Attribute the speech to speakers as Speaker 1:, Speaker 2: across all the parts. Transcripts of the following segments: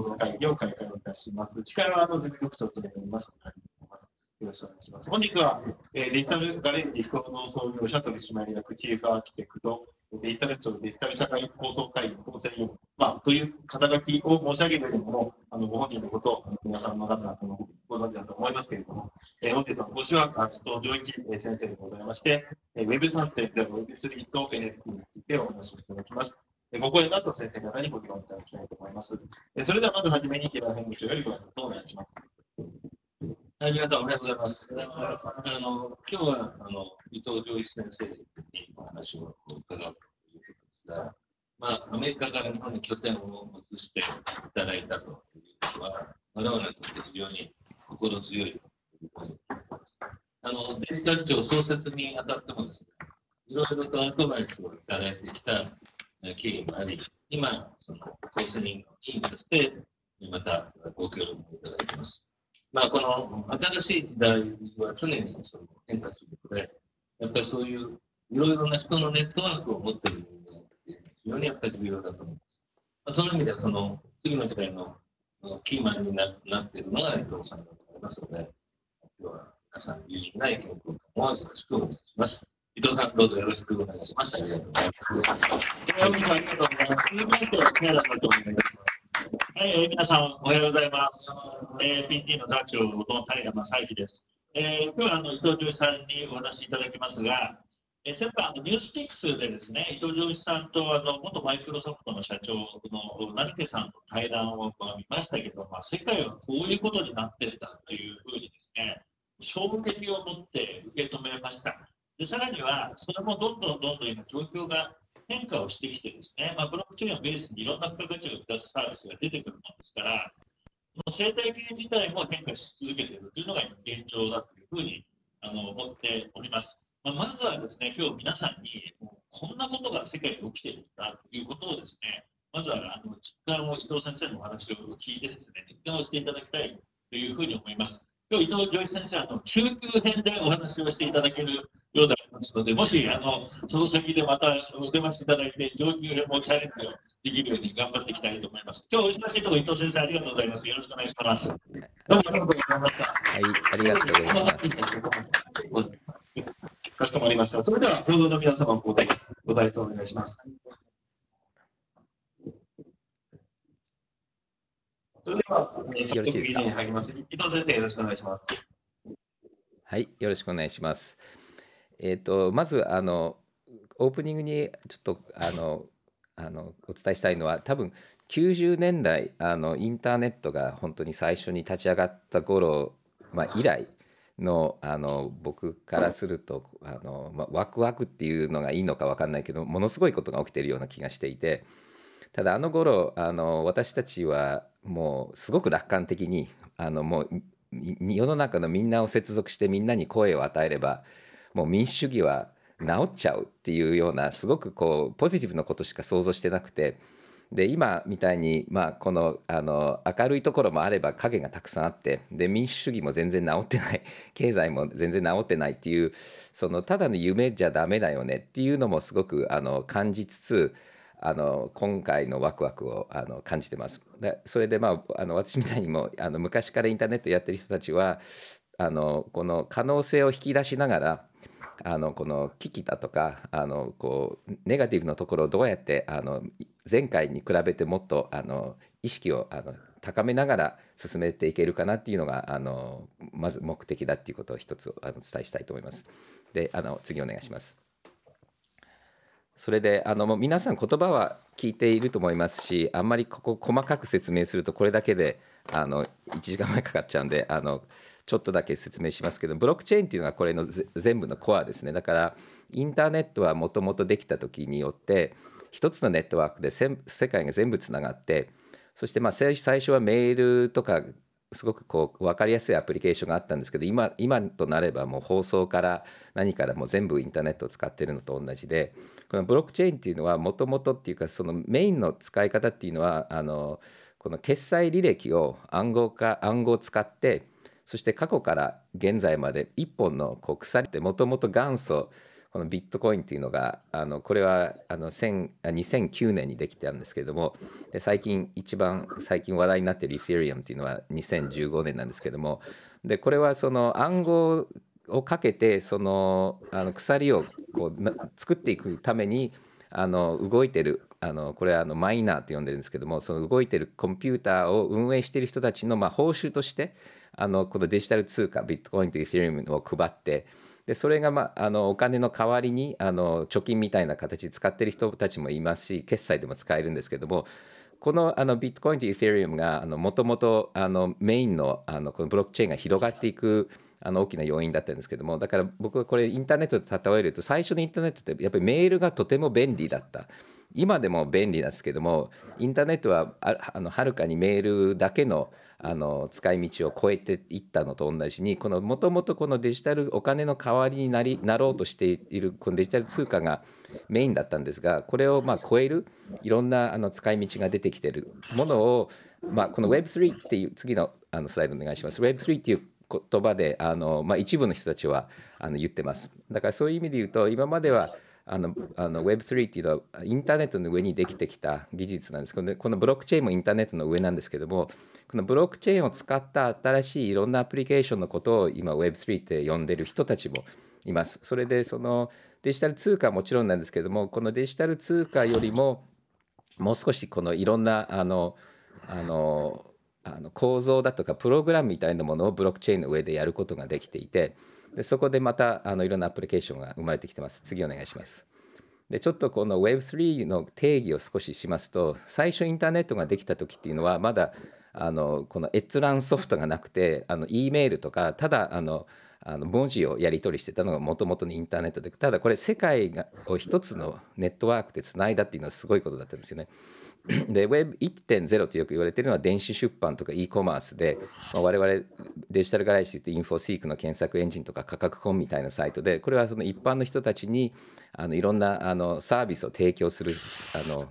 Speaker 1: 報道会議を開会いたします。司会はあの事務局長を務めております。よろしくお願いします。本日は、えー、デジタルガレージ共同創業者取締役チーフアーキテクト、デジタル庁デジタル社会構想会議構成員、まあ、という肩書きを申し上げるよりも、あのご本人のことを皆さんの方のご存知だと思いますけれども、えー、本日は講師は後藤良一先生でございまして、Web3.0、Web3 と NFT についてお話をいただきます。でここであ藤先生方にご議論いただきたいと思います。それではまずはじめに、平田編部長よりご挨拶をお願いします。はい、皆さんおはようございます。あの今日はあの伊藤浄一先生にお話を伺うということですが、まあ、アメリカから日本に拠点を移していただいたということは、我々にとって非常に心強いというふうに思ます。あのデジタル庁創設にあたってもですね、いろいろとアドバイスをいただいてきた経緯もあり、今、そのコースリングの委員として、またご協力いただいてます。まあ、この新しい時代は常にその変化するので、やっぱりそういういろいろな人のネットワークを持っている人間っての非常にやっぱり重要だと思います。まあ、その意味では、その次の時代のキーマンになっているのが伊藤さんだと思いますので、今日は皆さん、に議い内協をよろしくお願いします。伊藤さん、どうぞよろしくお願いします。ありがとうございます。はい、皆さん、おはようございます。えー、PT の座長の平正幸です。えー、今日はあの伊藤純一さんにお話しいただきますが、えー、先般、ニュースピックスでですね、伊藤純一さんとあの元マイクロソフトの社長の成家さんと対談を見ましたけど、まあ、世界はこういうことになってたというふうにですね、衝撃を持って受け止めました。でさらには、それもどんどんどんどん今、状況が変化をしてきてですね、まあ、ブロックチェーンをベースにいろんな付加価値を出すサービスが出てくるものですから、この生態系自体も変化し続けているというのが現状だというふうにあの思っております。まあ、まずはですね、今日皆さんに、もうこんなことが世界で起きているんだということをですね、まずはあの実感を伊藤先生のお話を聞いてですね、実感をしていただきたいというふうに思います。今日伊藤浄一先生あの中級編でお話をしていただけるようでありますのでもしあのその先でまたお出ましていただいて上級編もチャレンジをできるように頑張っていきたいと思います今日お忙しいところ伊藤先生ありがとうございますよろしくお願いしますどうもありがとうございましたは
Speaker 2: いありがとうございます
Speaker 1: かしこまりましたそれでは報道の皆様ごご代お願いしますそれでは、ね、よろしいですか。入ります伊藤先生、よろしくお願いします。
Speaker 2: はい、よろしくお願いします。えっ、ー、と、まず、あの、オープニングにちょっと、あの、あのお伝えしたいのは多分90年代あのインターネットが本当に最初に立ち上がった頃、まあ、以来のあの僕からするとあの、まあ、ワクワクっていうのがいいのか分かんないけどものすごいことが起きてるような気がしていてただあの頃あの私たちはもうすごく楽観的にあのもう世の中のみんなを接続してみんなに声を与えればもう民主主義は治っちゃうっていうようなすごくこうポジティブなことしか想像してなくてで今みたいに、まあ、このあの明るいところもあれば影がたくさんあってで民主主義も全然治ってない 経済も全然治ってないっていうそのただの夢じゃダメだよねっていうのもすごくあの感じつつあの今回のワクワクをあの感じてます。でそれでまああの私みたいにもあの昔からインターネットやってる人たちはあのこの可能性を引き出しながらあのこの危機だとかあのこうネガティブのところをどうやってあの前回に比べてもっとあの意識をあの高めながら進めていけるかなっていうのがあのまず目的だっていうことを一つあの伝えしたいと思います。であの次お願いします。それであのもう皆さん言葉は聞いていると思いますしあんまりここ細かく説明するとこれだけであの1時間前かかっちゃうんであのちょっとだけ説明しますけどブロックチェーンっていうのはこれの全部のコアですねだからインターネットはもともとできた時によって一つのネットワークで世界が全部つながってそしてまあ最初はメールとかすごくこう分かりやすいアプリケーションがあったんですけど今今となればもう放送から何からもう全部インターネットを使ってるのと同じでこのブロックチェーンっていうのはもともとっていうかそのメインの使い方っていうのはあのこの決済履歴を暗号化暗号を使ってそして過去から現在まで一本のこう鎖ってもともと元祖このビットコインっていうのがあのこれはあの2009年にできてたんですけれども最近一番最近話題になっているイフェリアムっていうのは2015年なんですけどもでこれはその暗号をかけてそのあの鎖をこう作っていくためにあの動いてるあのこれはあのマイナーと呼んでるんですけどもその動いてるコンピューターを運営している人たちのまあ報酬としてあのこのデジタル通貨ビットコインとイーリウムを配ってでそれが、まあ、あのお金の代わりにあの貯金みたいな形で使ってる人たちもいますし決済でも使えるんですけどもこのあのビットコインとイーサリウムがもともとメインのあのこのブロックチェーンが広がっていくあの大きな要因だったんですけどもだから僕はこれインターネットで例えると最初のインターネットってやっぱりメールがとても便利だった。今でも便利ですけどもインターネットはあのはるかにメールだけのあの使い道を超えていったのと同じにもともとこのデジタルお金の代わりになりなろうとしているこのデジタル通貨がメインだったんですがこれをまあ超えるいろんなあの使い道が出てきてるものを、まあ、この Web3 っていう次のあのスライドお願いします。Web3 っていう言葉であの、まあ、一部の人たちはあの言ってます。だからそういう意味で言うと今まではあのあの Web3 っていうのはインターネットの上にできてきた技術なんですけどこのブロックチェーンもインターネットの上なんですけどもこのブロックチェーンを使った新しいいろんなアプリケーションのことを今 Web3 って呼んでる人たちもいます。それでそのデジタル通貨はもちろんなんですけどもこのデジタル通貨よりももう少しこのいろんなあのあのあの構造だとかプログラムみたいなものをブロックチェーンの上でやることができていてでそこでまたあのいろんなアプリケーションが生まれてきてます次お願いしますでちょっとこの Web3 の定義を少ししますと最初インターネットができた時っていうのはまだあのこの閲覧ソフトがなくてあの E メールとかただあのあの文字をやり取りしてたのがもともとのインターネットでただこれ世界がを一つのネットワークでつないだっていうのはすごいことだったんですよね。で Web1.0 とよく言われてるのは電子出版とか e コマースで、まあ、我々デジタルガライシーってインフォシークの検索エンジンとか価格コンみたいなサイトでこれはその一般の人たちにあのいろんなあのサービスを提供するあの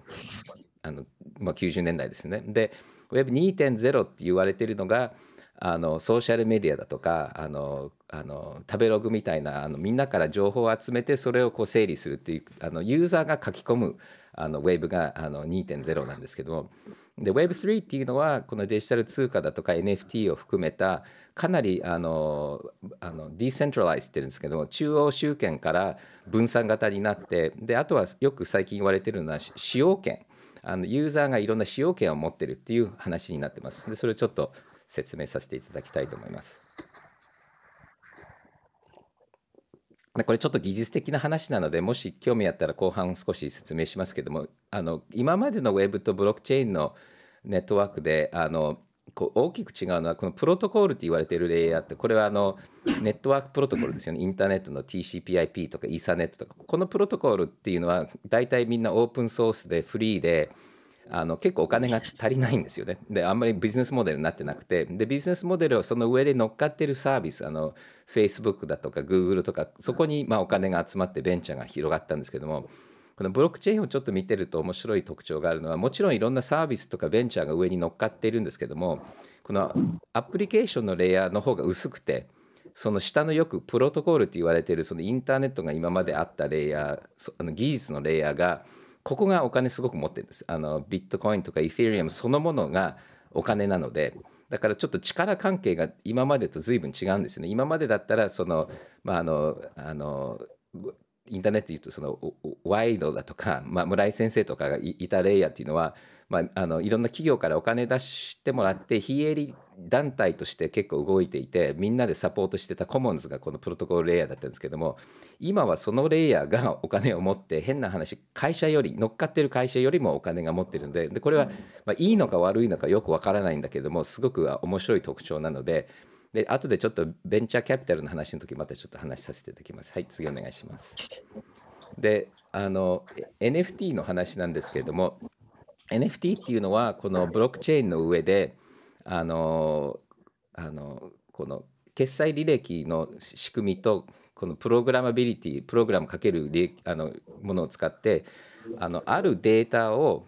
Speaker 2: あの、まあ、90年代ですね。で Web2.0 って言われているのがあのソーシャルメディアだとかあのあの食べログみたいなあのみんなから情報を集めてそれをこう整理するっていうあのユーザーが書き込むあのウェーブがあの2.0なんですけどもでェーブ3っていうのはこのデジタル通貨だとか NFT を含めたかなりあのあのディーセントラライズってるんですけども中央集権から分散型になってであとはよく最近言われてるのは使用権あのユーザーがいろんな使用権を持ってるっていう話になってますでそれをちょっと説明させていただきたいと思います。これちょっと技術的な話なのでもし興味あったら後半少し説明しますけどもあの今までのウェブとブロックチェーンのネットワークであのこう大きく違うのはこのプロトコールって言われてるレイヤーってこれはあのネットワークプロトコルですよねインターネットの TCPIP とかイーサネットとかこのプロトコルっていうのは大体みんなオープンソースでフリーであの結構お金が足りないんですよね。であんまりビジネスモデルになってなくてでビジネスモデルをその上で乗っかってるサービスあの Facebook だとか Google とかそこにまお金が集まってベンチャーが広がったんですけどもこのブロックチェーンをちょっと見てると面白い特徴があるのはもちろんいろんなサービスとかベンチャーが上に乗っかっているんですけどもこのアプリケーションのレイヤーの方が薄くてその下のよくプロトコルって言われているそのインターネットが今まであったレイヤーあの技術のレイヤーがここがお金すごく持ってるんですあのビットコインとかイー h リアムそのものがお金なのでだからちょっと力関係が今までと随分違うんですよね今までだったらそのまああのあのインターネットで言うとそのワイドだとか、まあ、村井先生とかがいたレイヤーっていうのは、まあ、あのいろんな企業からお金出してもらって非営利団体として結構動いていてみんなでサポートしてたコモンズがこのプロトコルレイヤーだったんですけども今はそのレイヤーが お金を持って変な話会社より乗っかってる会社よりもお金が持ってるのででこれは、まあ、いいのか悪いのかよくわからないんだけどもすごく面白い特徴なので。で後でちょっとベンチャーキャピタルの話の時またちょっと話させていただきます。はい、次お願いします。で、あの NFT の話なんですけども、NFT っていうのはこのブロックチェーンの上であのあのこの決済履歴の仕組みとこのプログラマビリティプログラムかけるあのものを使ってあのあるデータを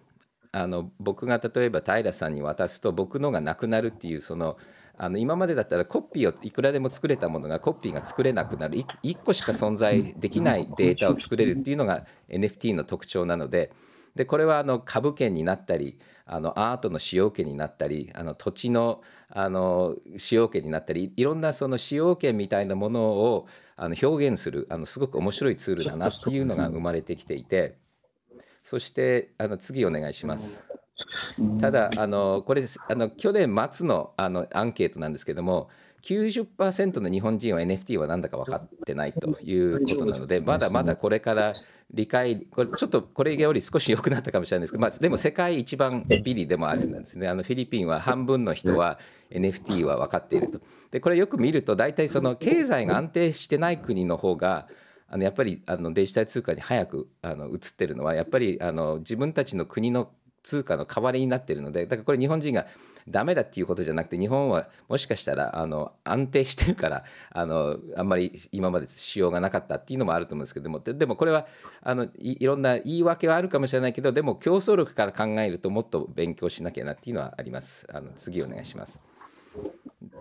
Speaker 2: あの僕が例えば平さんに渡すと僕のがなくなるっていうそのあの今までだったらコピーをいくらでも作れたものがコピーが作れなくなる1個しか存在できないデータを作れるっていうのが NFT の特徴なのででこれはあの株券になったりあのアートの使用権になったりあの土地のあの使用権になったりいろんなその使用権みたいなものをあの表現するあのすごく面白いツールだなっていうのが生まれてきていてそしてあの次お願いします。ただあのこれあの去年末のあのアンケートなんですけども90%の日本人は NFT は何だか分かってないということなのでまだまだこれから理解これちょっとこれより少し良くなったかもしれないですけど、まあ、でも世界一番ビリでもあるんですねあのフィリピンは半分の人は NFT は分かっているとでこれよく見ると大体その経済が安定してない国の方があのやっぱりあのデジタル通貨に早くあの移ってるのはやっぱりあの自分たちの国の通貨の代わりになってるのでだからこれ日本人がダメだっていうことじゃなくて日本はもしかしたらあの安定してるからあのあんまり今までしようがなかったっていうのもあると思うんですけどもでもこれはあのいろんな言い訳はあるかもしれないけどでも競争力から考えるともっと勉強しなきゃなっていうのはあります。あの次お願いします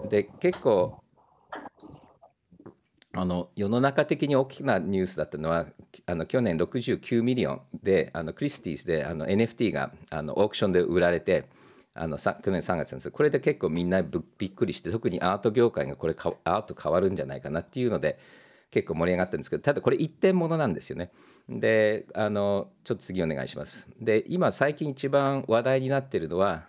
Speaker 2: で結構あの世の中的に大きなニュースだったのはあの去年69ミリオンであのクリスティーズであの NFT があのオークションで売られてあの去年3月なんですこれで結構みんなびっくりして特にアート業界がこれかアート変わるんじゃないかなっていうので結構盛り上がったんですけどただこれ一点ものなんですよね。であのちょっと次お願いします。で今最近一番話題になってるのは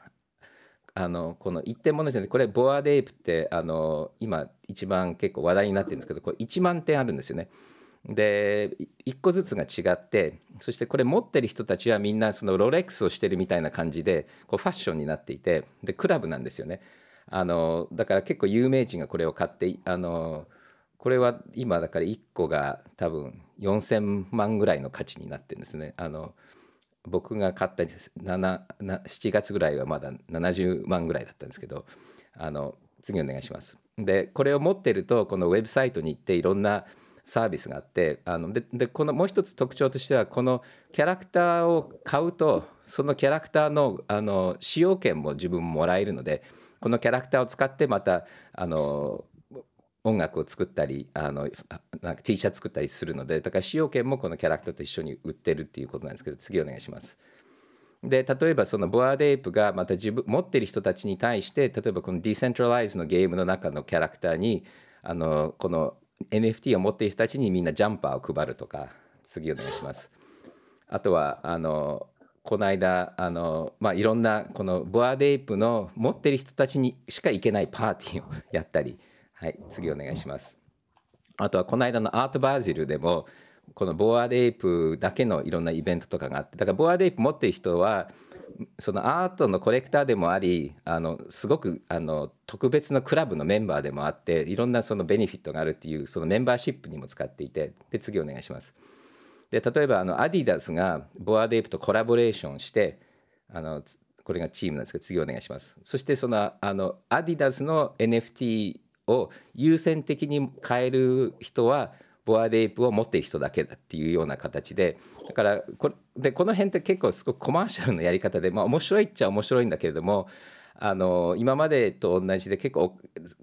Speaker 2: あのこの一点物ですねこれボアデイプってあの今一番結構話題になってるんですけどこれ1万点あるんですよね。で1個ずつが違ってそしてこれ持ってる人たちはみんなそのロレックスをしてるみたいな感じでこうファッションになっていてでクラブなんですよね。あのだから結構有名人がこれを買ってあのこれは今だから1個が多分4,000万ぐらいの価値になってるんですね。あの僕が買った7月ぐらいはまだ70万ぐらいだったんですけどあの次お願いします。でこれを持ってるとこのウェブサイトに行っていろんなサービスがあってあのででこのもう一つ特徴としてはこのキャラクターを買うとそのキャラクターのあの使用権も自分もらえるのでこのキャラクターを使ってまたあの音楽を作ったりあのなんか T シャツ作ったりするのでだから使用権もこのキャラクターと一緒に売ってるっていうことなんですけど次お願いします。で例えばそのボアデープがまた自分持ってる人たちに対して例えばこのディセントラライズのゲームの中のキャラクターにあのこの NFT を持っている人たちにみんなジャンパーを配るとか次お願いします。あとはあのこの間あの、まあ、いろんなこのボアデープの持ってる人たちにしか行けないパーティーをやったり。はい、次お願いします。あとはこの間のアートバージルでもこのボーアデイプだけのいろんなイベントとかがあってだからボーアデイプ持ってる人はそのアートのコレクターでもありあのすごくあの特別なクラブのメンバーでもあっていろんなそのベネフィットがあるっていうそのメンバーシップにも使っていてで次お願いします。で例えばあのアディダスがボアデイプとコラボレーションしてあのこれがチームなんですけど次お願いします。そしてそのあのアディダスの NFT を優先的に変える人はボアデイプを持ってる人だけだっていうような形でだからこでこの辺って結構すごくコマーシャルのやり方で、まあ、面白いっちゃ面白いんだけれどもあの今までと同じで結構、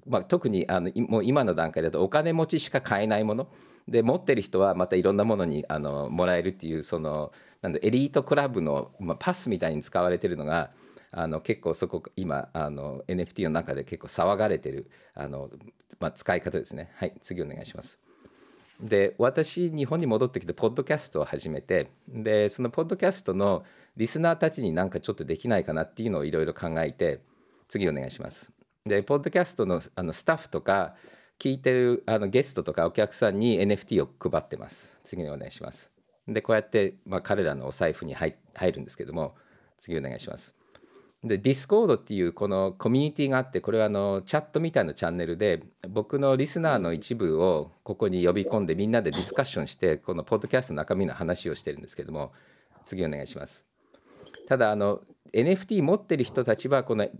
Speaker 2: まあ、特にあのもう今の段階だとお金持ちしか買えないもので持ってる人はまたいろんなものにあのもらえるっていうそのなんエリートクラブの、まあ、パスみたいに使われてるのが。あの結構そこ今あの NFT の中で結構騒がれてるあの、まあ、使い方ですねはい次お願いしますで私日本に戻ってきてポッドキャストを始めてでそのポッドキャストのリスナーたちになんかちょっとできないかなっていうのをいろいろ考えて次お願いしますでポッドキャストのあのスタッフとか聞いてるあのゲストとかお客さんに NFT を配ってます次お願いしますでこうやって、まあ、彼らのお財布に入るんですけども次お願いしますでディスコードっていうこのコミュニティがあってこれはあのチャットみたいなチャンネルで僕のリスナーの一部をここに呼び込んでみんなでディスカッションしてこのポッドキャストの中身の話をしてるんですけども次お願いします。ただあの NFT 持ってる人たちはこの例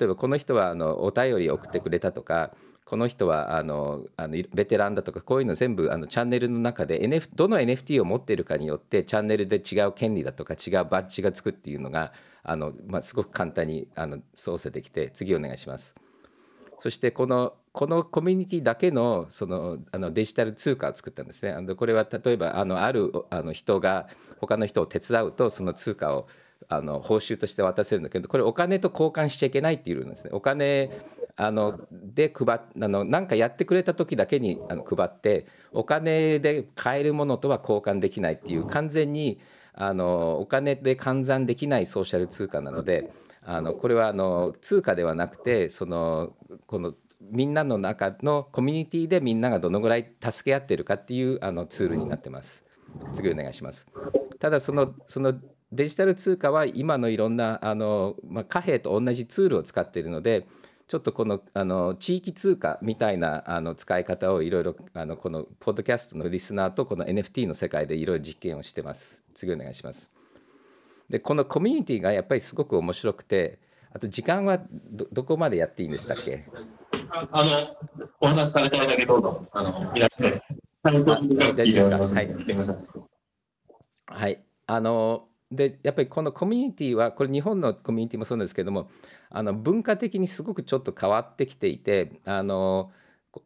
Speaker 2: えばこの人はあのお便り送ってくれたとかこの人はあのあのベテランだとかこういうの全部あのチャンネルの中で、NF、どの NFT を持ってるかによってチャンネルで違う権利だとか違うバッジがつくっていうのがあの、まあ、すごく簡単にあの操作できて次お願いします。そしてこのこのコミュニティだけのそのあのデジタル通貨を作ったんですね。あのこれは例えばあのあるあの人が他の人を手伝うとその通貨をあの報酬として渡せるんだけどこれお金と交換しちゃいけないっていうのですね。お金あので配あのなんかやってくれた時だけにあの配ってお金で買えるものとは交換できないっていう完全にあのお金で換算できないソーシャル通貨なのであのこれはあの通貨ではなくてそのこのみんなの中のコミュニティでみんながどのぐらい助け合ってるかっていうあのツールになってます。次お願いします。ただそのそのデジタル通貨は今のいろんなあの、まあ、貨幣と同じツールを使っているのでちょっとこのあの地域通貨みたいなあの使い方をいろいろあのこのポッドキャストのリスナーとこの NFT の世界でいろいろ実験をしてます。次お願いします。でこのコミュニティがやっぱりすごく面白くてあと時間はどこまでやっていいんでしたっけ
Speaker 1: あのお話しされたいだけどうぞあの
Speaker 2: いらっしゃい。大丈夫ですか。はい。はい。あのでやっぱりこのコミュニティはこれ日本のコミュニティもそうなんですけどもあの文化的にすごくちょっと変わってきていてあの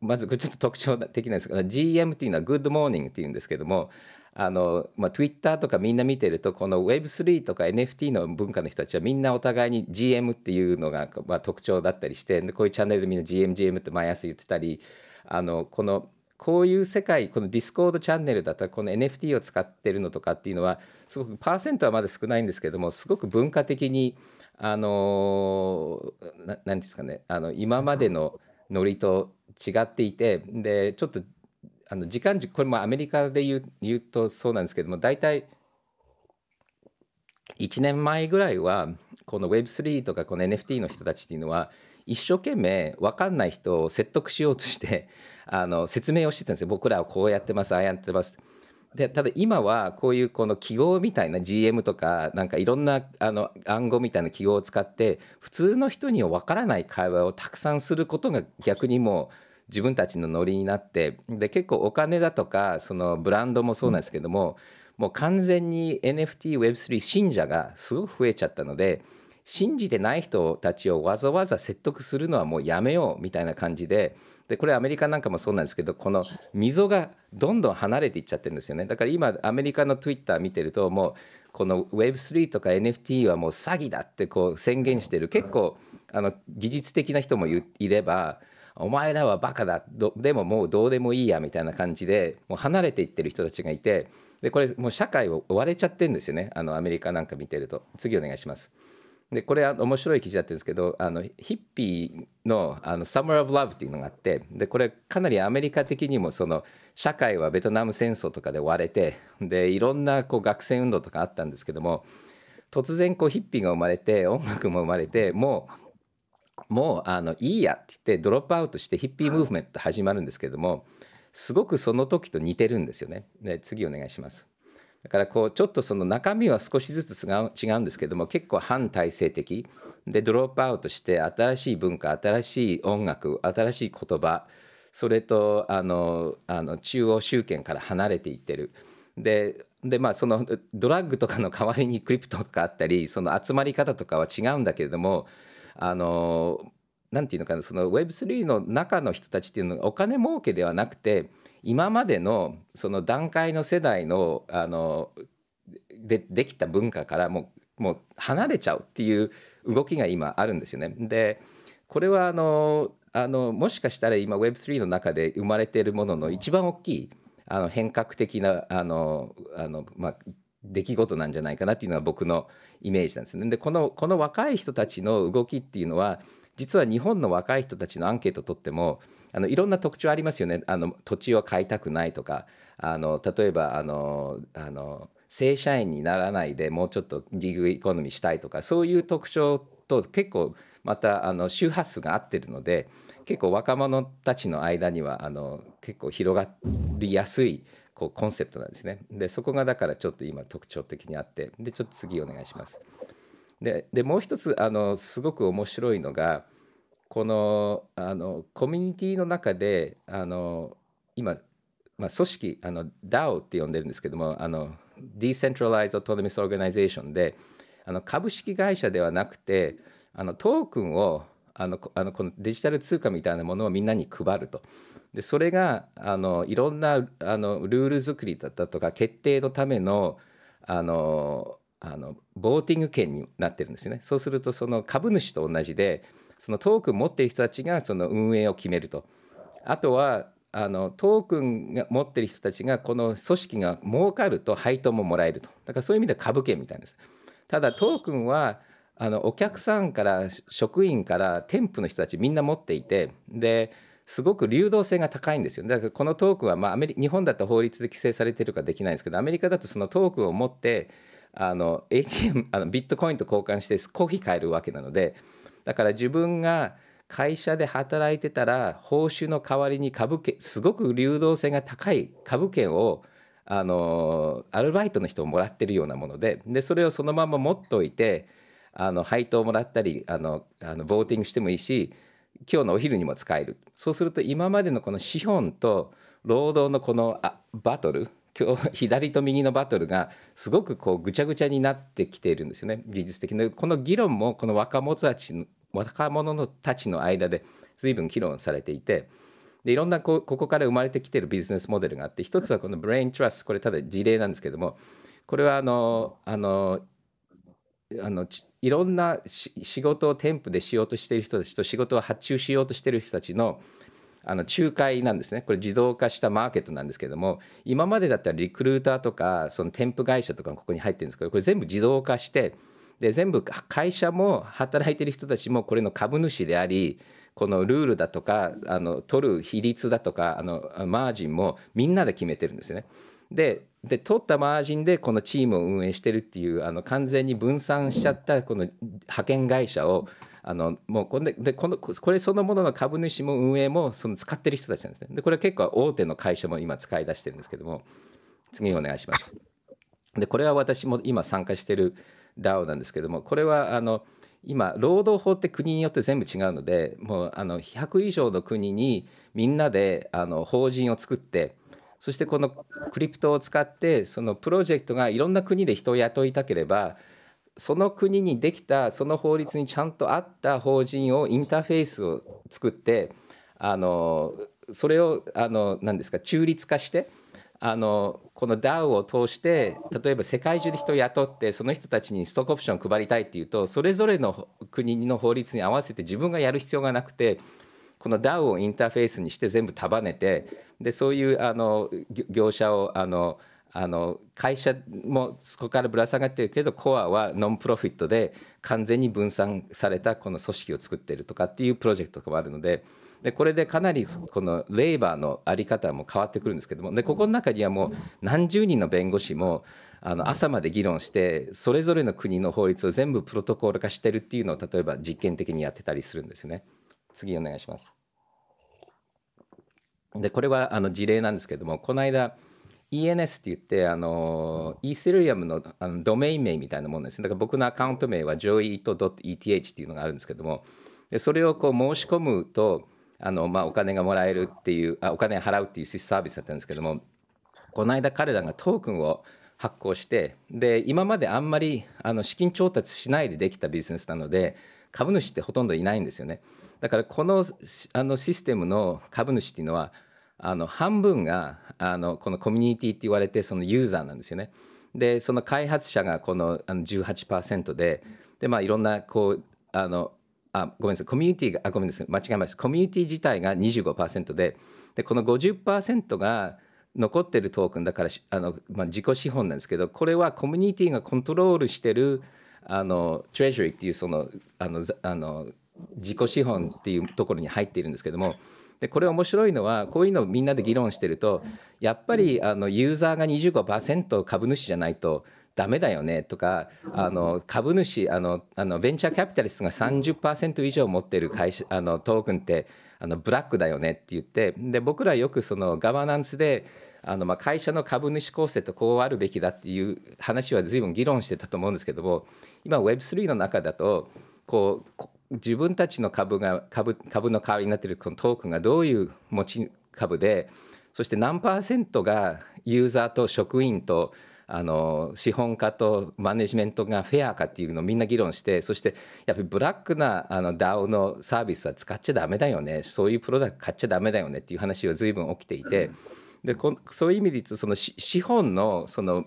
Speaker 2: まずちょっと特徴的なんですけど GM っていうのはグッドモーニングっていうんですけどもあの、まあ、Twitter とかみんな見てるとこの Web3 とか NFT の文化の人たちはみんなお互いに GM っていうのが、まあ、特徴だったりしてこういうチャンネルでみんな GMGM って毎朝言ってたりあのこのこういう世界このディスコードチャンネルだったらこの NFT を使ってるのとかっていうのはすごくパーセントはまだ少ないんですけどもすごく文化的にあの何ですかねあの今までのノリと違っていてでちょっとあの時間軸これもアメリカで言う言うとそうなんですけども大体1年前ぐらいはこの Web3 とかこの NFT の人たちっていうのは一生懸命分かんない人を説得しようとして あの説明をしてたんですよ僕らはこうやってますああやってます。でただ今はこういうこの記号みたいな GM とかなんかいろんなあの暗号みたいな記号を使って普通の人には分からない会話をたくさんすることが逆にもう自分たちのノリになってで結構お金だとかそのブランドもそうなんですけども、もう完全に NFT Web3 信者がすごく増えちゃったので信じてない人たちをわざわざ説得するのはもうやめようみたいな感じででこれアメリカなんかもそうなんですけどこの溝がどんどん離れていっちゃってるんですよねだから今アメリカのツイッター見てるともうこの Web3 とか NFT はもう詐欺だってこう宣言してる結構あの技術的な人もいればお前らはバカだでももうどうでもいいやみたいな感じでもう離れていってる人たちがいてでこれもう社会を追われちゃってるんですよねあのアメリカなんか見てると次お願いします。でこれ面白い記事だったんですけどあのヒッピーのあの「サ u m m ブ・ r ブ」っていうのがあってでこれかなりアメリカ的にもその社会はベトナム戦争とかで割れてでいろんなこう学生運動とかあったんですけども突然こうヒッピーが生まれて音楽も生まれてもうもうあのいいやって言ってドロップアウトしてヒッピームーブメント始まるんですけどもすごくその時と似てるんですよね。で次お願いします。だからこうちょっとその中身は少しずつ違うんですけども結構反体制的でドロップアウトして新しい文化新しい音楽新しい言葉それとあのあの中央集権から離れていってる。ででまあそのドラッグとかの代わりにクリプトとかあったりその集まり方とかは違うんだけれどもあの何て言うのかなその Web3 の中の人たちっていうのはお金儲けではなくて今までのその段階の世代のあのでできた文化からもうもう離れちゃうっていう動きが今あるんですよね。でこれはあのあのもしかしたら今 Web3 の中で生まれているものの一番大きいあの変革的なあのあの、まあ、出来事なんじゃないかなっていうのは僕のイメージなんですね。でこのこの若い人たちの動きっていうのは実は日本の若い人たちのアンケートを取ってもあのいろんな特徴ありますよねあの土地を買いたくないとかあの例えばあのあの正社員にならないでもうちょっとギグエコノミーしたいとかそういう特徴と結構またあの周波数が合ってるので結構若者たちの間にはあの結構広がりやすいこうコンセプトなんですね。でそこがだからちょっと今特徴的にあってでちょっと次お願いします。でもう一つあのすごく面白いのがこのあのコミュニティの中であの今、まあ、組織あの DAO って呼んでるんですけどもあの Decentralized Autonomous Organization であの株式会社ではなくてあのトークンをあのあのこのデジタル通貨みたいなものをみんなに配ると。でそれがあのいろんなあのルール作りだったとか決定のためのあのあのボーティング権になってるんですね。そうするとその株主と同じでそのトークン持ってる人たちがその運営を決めると。あとはあのトークンが持ってる人たちがこの組織が儲かると配当ももらえるとだからそういう意味では株券みたいですただトークンはあのお客さんから職員から店舗の人たちみんな持っていてですごく流動性が高いんですよ、ね、だからこのトークンは、まあ、アメリ日本だと法律で規制されてるかできないんですけどアメリカだとそのトークンを持ってあの ATM あのビットコインと交換してコーヒー買えるわけなので。だから自分が会社で働いてたら報酬の代わりに株券すごく流動性が高い株券をあのアルバイトの人もらってるようなものででそれをそのまま持っておいてあの配当もらったりあのあのボーティングしてもいいし今日のお昼にも使えるそうすると今までのこの資本と労働のこのあバトル今日 左と右のバトルがすごくこうぐちゃぐちゃになってきているんですよね技術的なこの議論もこの若者たち若者たちの間で随分議論されていてでいろんなここから生まれてきてるビジネスモデルがあって一つはこのブレイントラスこれただ事例なんですけどもこれはあのあのあのいろんな仕事を添付でしようとしている人たちと仕事を発注しようとしている人たちのあの仲介なんですねこれ自動化したマーケットなんですけども今までだったらリクルーターとかその添付会社とかここに入ってるんですけどこれ全部自動化してで全部会社も働いてる人たちもこれの株主でありこのルールだとかあの取る比率だとかあのマージンもみんなで決めてるんですよね。でで取ったマージンでこのチームを運営してるっていうあの完全に分散しちゃったこの派遣会社をあのもうこれでこのこれそのものの株主も運営もその使ってる人たちなんですね。でこれ結構大手の会社も今使い出してるんですけども次お願いします。でこれは私も今参加してる DAO なんですけどもこれはあの今労働法って国によって全部違うのでもうあの100以上の国にみんなであの法人を作ってそしてこのクリプトを使ってそのプロジェクトがいろんな国で人を雇いたければその国にできたその法律にちゃんと合った法人をインターフェースを作ってあのそれをあの何ですか中立化してあのこの DAO を通して例えば世界中で人を雇ってその人たちにストックオプションを配りたいっていうとそれぞれの国の法律に合わせて自分がやる必要がなくてこの DAO をインターフェースにして全部束ねてでそういうあの業者をあのあの会社もそこからぶら下がってるけどコアはノンプロフィットで完全に分散されたこの組織を作ってるとかっていうプロジェクトとかもあるので。でこれでかなりこのレイバーの在り方も変わってくるんですけどもでここの中にはもう何十人の弁護士もあの朝まで議論してそれぞれの国の法律を全部プロトコール化してるっていうのを例えば実験的にやってたりするんですよね。次お願いします。でこれはあの事例なんですけどもこの間 ENS って言ってあのイーセリアムのあのドメイン名みたいなものですねだから僕のアカウント名は j o e i t e t h っていうのがあるんですけどもでそれをこう申し込むとあの、まあ、お金がもらえるっていうあお金払うっていうサービスだったんですけどもこの間彼らがトークンを発行してで今まであんまりあの資金調達しないでできたビジネスなので株主ってほとんどいないんですよねだからこのあのシステムの株主っていうのはあの半分があのこのコミュニティって言われてそのユーザーなんですよね。でその開発者がこのあの18%でで、まあ、いろんなこうあのあごめんなさいコミュニティがあごめんなさい間違えましたコミュニティ自体が25%ででこの50%が残ってるトークンだからあの、まあ、自己資本なんですけどこれはコミュニティがコントロールしてるあのトレジュリーっていうそのあのあの自己資本っていうところに入っているんですけどもでこれ面白いのはこういうのをみんなで議論してるとやっぱりあのユーザーが25%株主じゃないとダメだよねとかあの株主あのあのベンチャーキャピタリストが30%以上持ってる会社あのトークンってあのブラックだよねって言ってで僕らよくそのガバナンスであのまあ会社の株主構成とこうあるべきだっていう話は随分議論してたと思うんですけども今 Web3 の中だとこう自分たちの株が株株の代わりになってるこのトークンがどういう持ち株でそして何パーセントがユーザーと職員とあの資本家とマネジメントがフェアかっていうのをみんな議論してそしてやっぱりブラックなあの DAO のサービスは使っちゃダメだよねそういうプロダクト買っちゃダメだよねっていう話が随分起きていてでこそういう意味で言うとその資本のその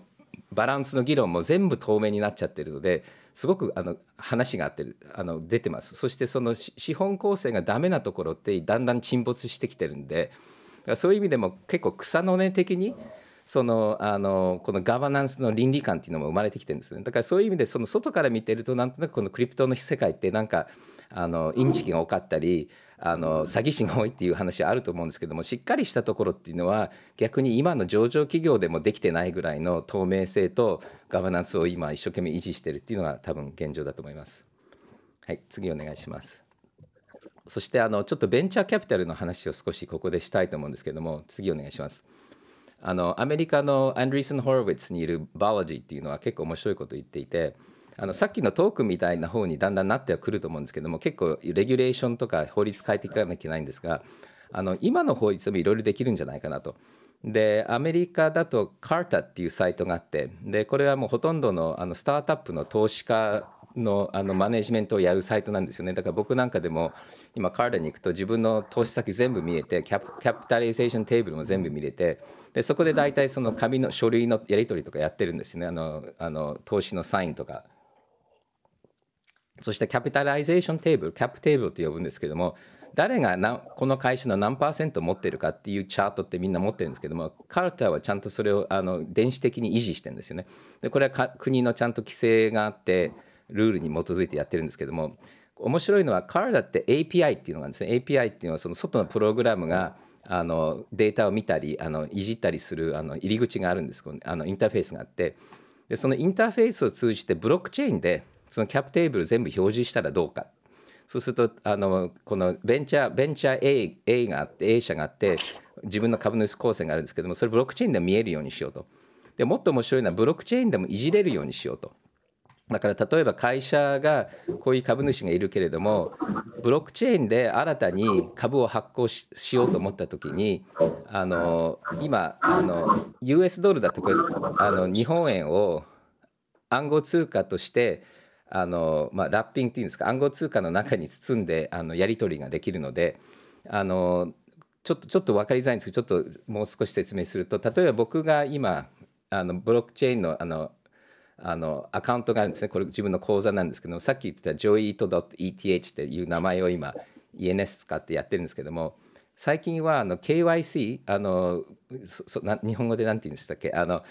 Speaker 2: バランスの議論も全部透明になっちゃってるのですごくあの話があってるあの出てますそしてその資本構成がダメなところってだんだん沈没してきてるんでそういう意味でも結構草の根的にそのあのこのガバナンスの倫理観っていうのも生まれてきてるんですねだからそういう意味でその外から見てるとなんとなくこのクリプトの世界ってなんかあのインチキが多かったりあの詐欺師が多いっていう話はあると思うんですけどもしっかりしたところっていうのは逆に今の上場企業でもできてないぐらいの透明性とガバナンスを今一生懸命維持してるっていうのが多分現状だと思います。はい、次お願いします。そしてあのちょっとベンチャーキャピタルの話を少しここでしたいと思うんですけども次お願いします。あのアメリカのアンドリーソン・ホロウィッツにいるバロジーっていうのは結構面白いこと言っていてあのさっきのトークみたいな方にだんだんなってはくると思うんですけども結構レギュレーションとか法律変えていかなきゃいけないんですがあの今の法律もいろいろできるんじゃないかなと。でアメリカだとカータっていうサイトがあってでこれはもうほとんどのあのスタートアップの投資家のあのマネジメントをやるサイトなんですよねだから僕なんかでも今カーダに行くと自分の投資先全部見えてキャキャピタリゼーションテーブルも全部見れてでそこで大体その紙の書類のやり取りとかやってるんですよねあのあの投資のサインとか。そしてキャピタライゼーションテーブルキャップテーブルと呼ぶんですけども誰がなこの会社の何パーセント持ってるかっていうチャートってみんな持ってるんですけどもカルターはちゃんとそれをあの電子的に維持してるんですよね。でこれは国のちゃんと規制があってルールに基づいてやってるんですけども面白いのは Carda って API っていうのがあるんですね API っていうのはその外のプログラムがあのデータを見たりあのいじったりするあの入り口があるんですあのインターフェースがあってでそのインターフェースを通じてブロックチェーンでそのキャップテーブル全部表示したらどうかそうするとあのこのベンチャーベンチャー A, A があって A 社があって自分の株主構成があるんですけどもそれブロックチェーンで見えるようにしようとでもっと面白いのはブロックチェーンでもいじれるようにしようとだから例えば会社がこういう株主がいるけれどもブロックチェーンで新たに株を発行しようと思った時にあの今あの US ドルだとこれあの日本円を暗号通貨としてあの、まあ、ラッピングっていうんですか暗号通貨の中に包んであのやり取りができるのであのちょっとちょっと分かりづらいんですけどちょっともう少し説明すると例えば僕が今あのブロックチェーンのあのあのアカウントがあるんですねこれ自分の口座なんですけどさっき言ってた joyit.eth っていう名前を今 ENS 使ってやってるんですけども最近はあの KYC あの日本語で何て言うんでしたっけあの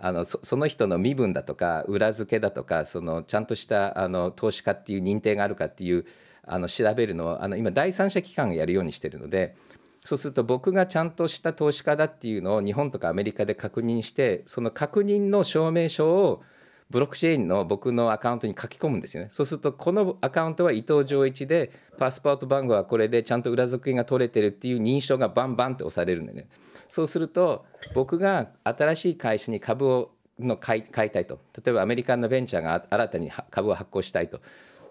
Speaker 2: あのその人の身分だとか裏付けだとかそのちゃんとしたあの投資家っていう認定があるかっていうあの調べるのをあの今第三者機関がやるようにしてるのでそうすると僕がちゃんとした投資家だっていうのを日本とかアメリカで確認してその確認の証明書をブロックチェーンの僕のアカウントに書き込むんですよね。そうすると、このアカウントは伊藤丈一で、パスポート番号はこれで、ちゃんと裏付けが取れてるっていう認証がバンバンって押されるんでね。そうすると、僕が新しい会社に株をの買い買いたいと。例えばアメリカのベンチャーが新たに株を発行したいと。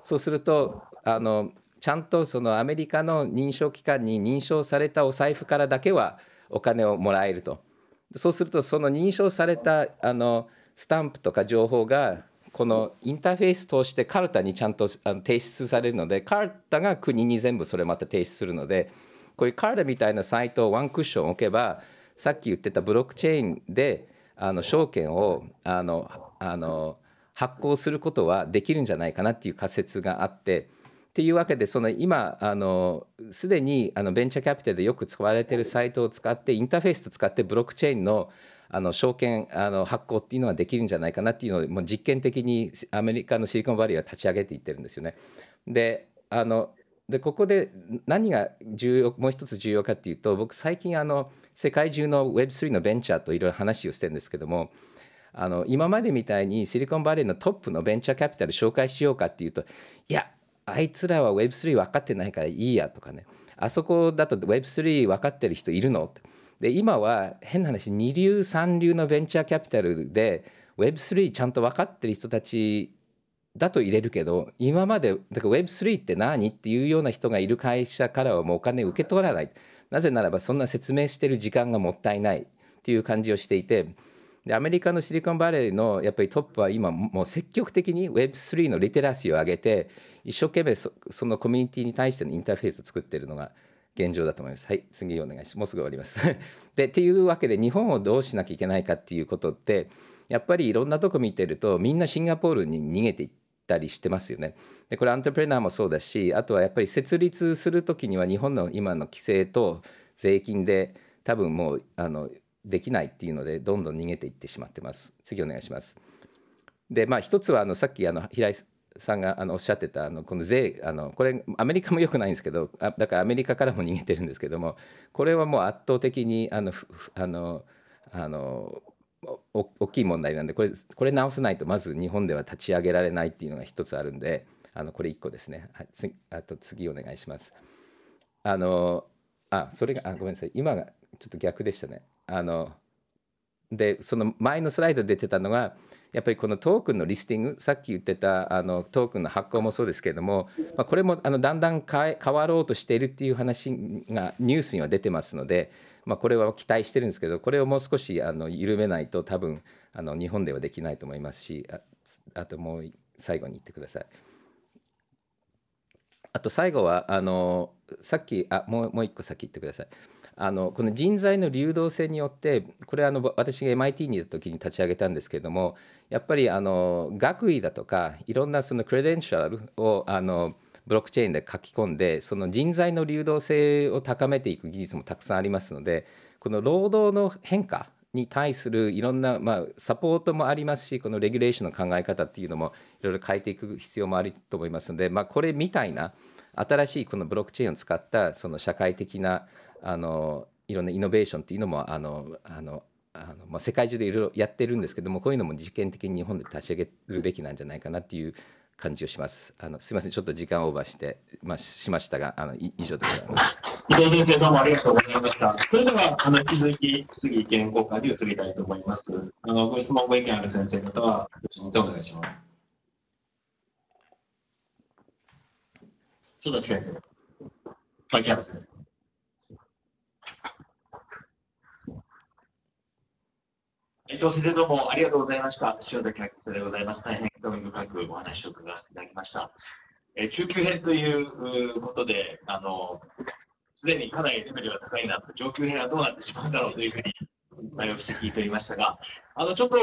Speaker 2: そうすると、あの、ちゃんとそのアメリカの認証機関に認証されたお財布からだけはお金をもらえると。そうするとその認証されたあのスタンプとか情報がこのインターフェース通してカルタにちゃんと提出されるのでカルタが国に全部それまた提出するのでこういうカルタみたいなサイトをワンクッション置けばさっき言ってたブロックチェーンであの証券をあのあの発行することはできるんじゃないかなっていう仮説があってっていうわけでその今あのすでにあのベンチャーキャピタルでよく使われてるサイトを使ってインターフェースと使ってブロックチェーンのあの証券あの発行っていうのはできるんじゃないかなっていうのをもう実験的にアメリカのシリコンバレーは立ち上げていってるんですよね。であのでここで何が重要もう一つ重要かっていうと僕最近あの世界中の Web3 のベンチャーといろいろ話をしてるんですけどもあの今までみたいにシリコンバレーのトップのベンチャーキャピタル紹介しようかっていうといやあいつらは Web3 分かってないからいいやとかねあそこだと Web3 分かってる人いるのってで今は変な話二流三流のベンチャーキャピタルで Web3 ちゃんと分かってる人たちだと入れるけど今までだから Web3 って何っていうような人がいる会社からはもうお金受け取らないなぜならばそんな説明してる時間がもったいないっていう感じをしていてでアメリカのシリコンバレーのやっぱりトップは今もう積極的に Web3 のリテラシーを上げて一生懸命そのコミュニティに対してのインターフェースを作ってるのが現状だと思います。はい、次お願いします。もうすぐ終わります。で、っていうわけで日本をどうしなきゃいけないかっていうことって、やっぱりいろんなとこ見てると、みんなシンガポールに逃げていったりしてますよね。で、これアントプレナーもそうだし、あとはやっぱり設立する時には日本の今の規制と税金で多分もうあのできないっていうので、どんどん逃げていってしまってます。次お願いします。で、まあ一つはあのさっきあの平井さんがあのおっしゃってたあのこの税あのこれアメリカも良くないんですけどあだからアメリカからも逃げてるんですけどもこれはもう圧倒的にあのあのあの大きい問題なんでこれこれ直せないとまず日本では立ち上げられないっていうのが一つあるんであのこれ1個ですねあと次お願いします。あのあそれがあごめんなさい今がちょっと逆でしたね。あのでその前のスライド出てたのがやっぱりこのトークンのリスティングさっき言ってたあのトークンの発行もそうですけれども、まあ、これもあのだんだん変わろうとしているっていう話がニュースには出てますので、まあ、これは期待してるんですけどこれをもう少しあの緩めないと多分あの日本ではできないと思いますしああともう最後に言ってください。あと最後はあのさっきあもうもう一個先言ってください。あのこの人材の流動性によってこれあの私が MIT にいた時に立ち上げたんですけれどもやっぱりあの学位だとかいろんなそのクレデンシャルをあのブロックチェーンで書き込んでその人材の流動性を高めていく技術もたくさんありますのでこの労働の変化に対するいろんな、まあ、サポートもありますしこのレギュレーションの考え方っていうのもいろいろ変えていく必要もあると思いますので、まあ、これみたいな新しいこのブロックチェーンを使ったその社会的なあのいろんなイノベーションっていうのもあのあのあのまあ、世界中でいろいろやってるんですけどもこういうのも実験的に日本で立ち上げるべきなんじゃないかなっていう感じをします。あのすみませんちょっと時間オーバーして、まあ、しましたがあの以上でございます。伊藤
Speaker 1: 先生どうもありがとうござい
Speaker 2: ました。それではあの引き続き質疑意見交換に移りたいと思いま
Speaker 1: す。あのご質問ご意見ある先生方は問お願いします。戸崎先生、牧原先生。伊藤先生どうもありがとうございました。塩崎明子でございます。大変興味深くお話を伺わせていただきました。え中級編ということで、あの、すでにかなりレベルが高いなと、上級編はどうなってしまうんだろうというふうに前して聞いておりましたが、あのちょっと,、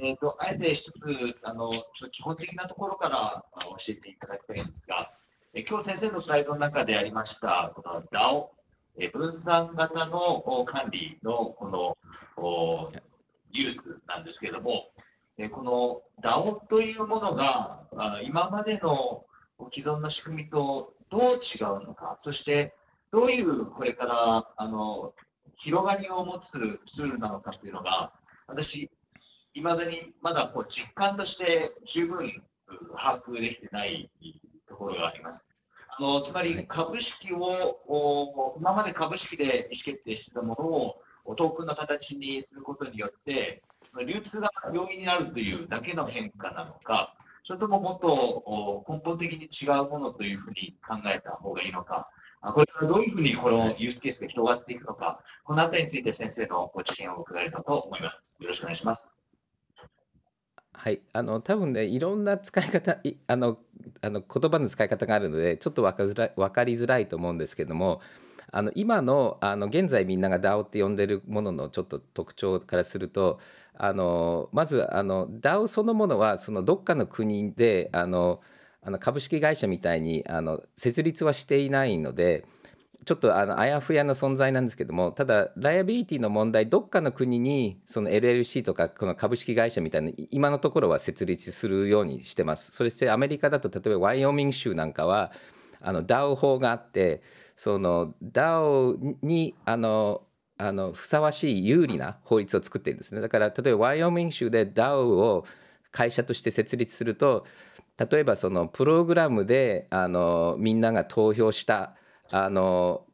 Speaker 1: えーと、あえて一つあのちょっと基本的なところから、あ、教えていただきたいんですが、え今日先生のスライドの中でありましたこの DAO、え分散型の管理のこのニュースなんですけれども、えこの DAO というものがあ今までの既存の仕組みとどう違うのか、そしてどういうこれからあの広がりを持つツールなのかというのが、私、いまだにまだこう実感として十分把握できてないところがあります。あのつまり株式を、今まで株式で意思決定してたものをトークンの形にすることによって、流通が容易になるというだけの変化なのか、それとももっと根本的に違うものというふうに考えた方がいいのか、これからどういうふうにこのユースケースが広がっていくのか、このあたりについて先生のご知見を伺えればと思います。よろしくお
Speaker 2: 願いします。はい、あの多分ねいろんな使い方いあのあの言葉の使い方があるのでちょっと分かづらい分かりづらいと思うんですけどもあの今のあの現在みんなが DAO って呼んでるもののちょっと特徴からするとあのまずあの DAO そのものはそのどっかの国であのあの株式会社みたいにあの設立はしていないので。ちょっとあのあやふやな存在なんですけどもただライアビリティの問題どっかの国にその LLC とかこの株式会社みたいな今のところは設立するようにしてますそしてアメリカだと例えばワイオミング州なんかはあの DAO 法があってその DAO にあのあのふさわしい有利な法律を作っているんですねだから例えばワイオミン州で DAO を会社として設立すると例えばそのプログラムであのみんなが投票したあの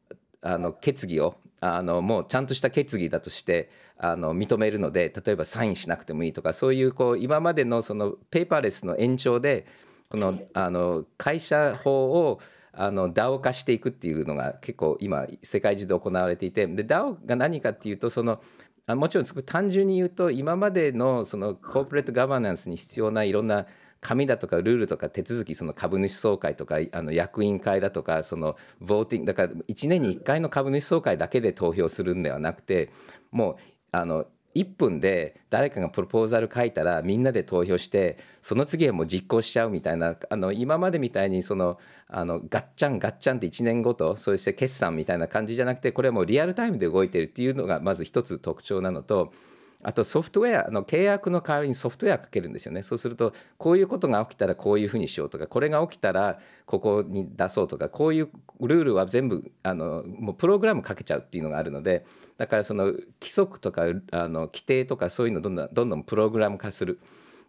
Speaker 2: あの決議をあのもうちゃんとした決議だとしてあの認めるので例えばサインしなくてもいいとかそういうこう今までのそのペーパーレスの延長でこのあの会社法をあの DAO 化していくっていうのが結構今世界中で行われていてで DAO が何かっていうとそのあもちろんすご単純に言うと今までのそのコーポレートガバナンスに必要ないろんな紙だとかルールとか手続きその株主総会とかあの役員会だとかそのボーティングだから1年に1回の株主総会だけで投票するんではなくてもうあの1分で誰かがプロポーザル書いたらみんなで投票してその次はもう実行しちゃうみたいなあの今までみたいにそのあのガッチャンガッチャンって1年ごとそして決算みたいな感じじゃなくてこれはもうリアルタイムで動いてるっていうのがまず一つ特徴なのとあとソフトウェアの契約の代わりにソフトウェアかけるんですよねそうするとこういうことが起きたらこういうふうにしようとかこれが起きたらここに出そうとかこういうルールは全部あのもうプログラムかけちゃうっていうのがあるのでだからその規則とかあの規定とかそういうのをどんどんどんどんプログラム化する。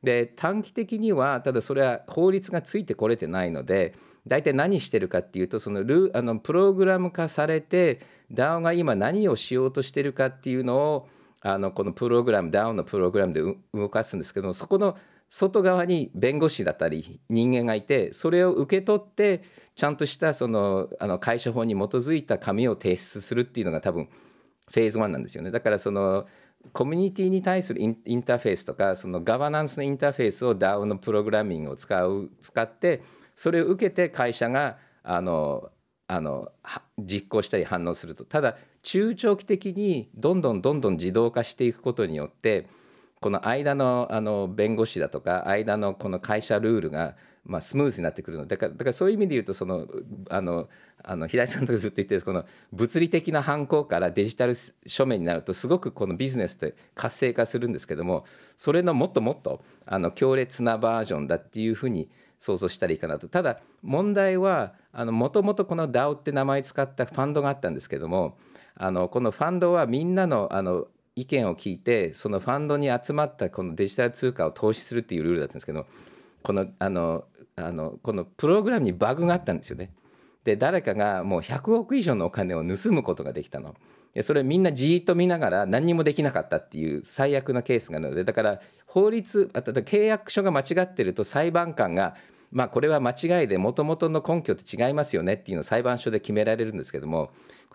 Speaker 2: で短期的にはただそれは法律がついてこれてないので大体何してるかっていうとそのルあのプログラム化されて DAO が今何をしようとしてるかっていうのをあのこのプログラムダウンのプログラムで動かすんですけどそこの外側に弁護士だったり人間がいてそれを受け取ってちゃんとしたそのあの会社法に基づいた紙を提出するっていうのが多分フェーズ1なんですよねだからそのコミュニティに対するインターフェースとかそのガバナンスのインターフェースを DAO のプログラミングを使う使ってそれを受けて会社があのあの実行したり反応するとただ中長期的にどんどんどんどん自動化していくことによってこの間のあの弁護士だとか間のこの会社ルールがまあスムーズになってくるのでだからだからそういう意味で言うとそのあのあの平井さんとかずっと言ってるこの物理的な犯行からデジタル書面になるとすごくこのビジネスって活性化するんですけどもそれのもっともっとあの強烈なバージョンだっていうふうに想像したらいいかなとただ問題はもともとこの DAO って名前使ったファンドがあったんですけどもあのこのファンドはみんなのあの意見を聞いてそのファンドに集まったこのデジタル通貨を投資するっていうルールだったんですけどこのあのあのこのプログラムにバグがあったんですよね。で誰かがもう100億以上のお金を盗むことができたの。それみんなじーっと見ながら何にもできなかったっていう最悪なケースがあるのでだから法律あと契約書が間違ってると裁判官がまあこれは間違いでもともとの根拠と違いますよねっていうのを裁判所で決められるんですけども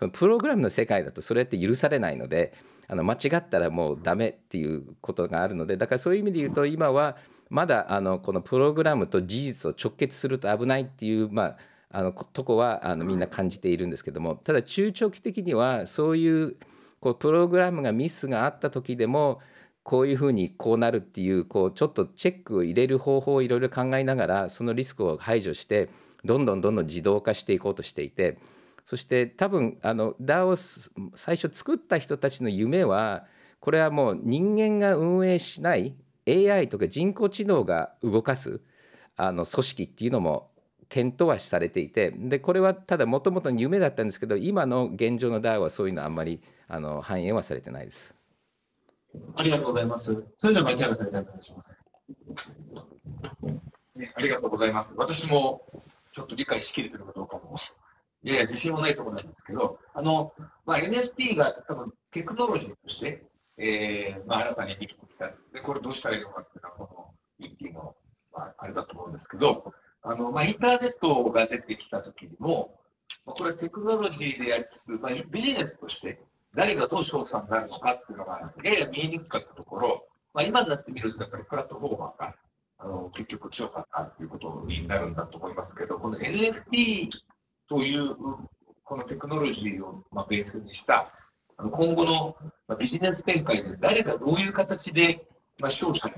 Speaker 2: プログラムの世界だとそれって許されないのであの間違ったらもうダメっていうことがあるのでだからそういう意味で言うと今はまだあのこのプログラムと事実を直結すると危ないっていうまああのとこはあのみんな感じているんですけどもただ中長期的にはそういうこうプログラムがミスがあった時でもこういうふうにこうなるっていうこうちょっとチェックを入れる方法をいろいろ考えながらそのリスクを排除してどんどんどんどん自動化していこうとしていてそして多分あの DAO を最初作った人たちの夢はこれはもう人間が運営しない AI とか人工知能が動かすあの組織っていうのも検討はされていてでこれはただもともと夢だったんですけど今の現状の DAO はそういうのあんまりあの反映はされてないです。
Speaker 1: ありがとうございます。それでは牧原先生お願いします。ありがとうございます。私もちょっと理解しきれてるかどうかもいやいや、自信もないところなんですけど、あの、まあ、NFT が多分テクノロジーとして、えー、まあ、新たにできてきた。で、これどうしたらいいのかっていうのは、この一気の、まあ、あれだと思うんですけど、あの、まあ、インターネットが出てきた時にも、まあ、これテクノロジーでやりつつ、まあ、ビジネスとして誰がどう勝算になるのかっていうのが、やや見えにくかったところ、まあ、今になってみると、やっぱりプラットフォーマーが、あの、結局強かったっていうことになるんだと思いますけど、この NFT そういうこのテクノロジーをまベースにした今後のビジネス展開で誰がどういう形でま勝者に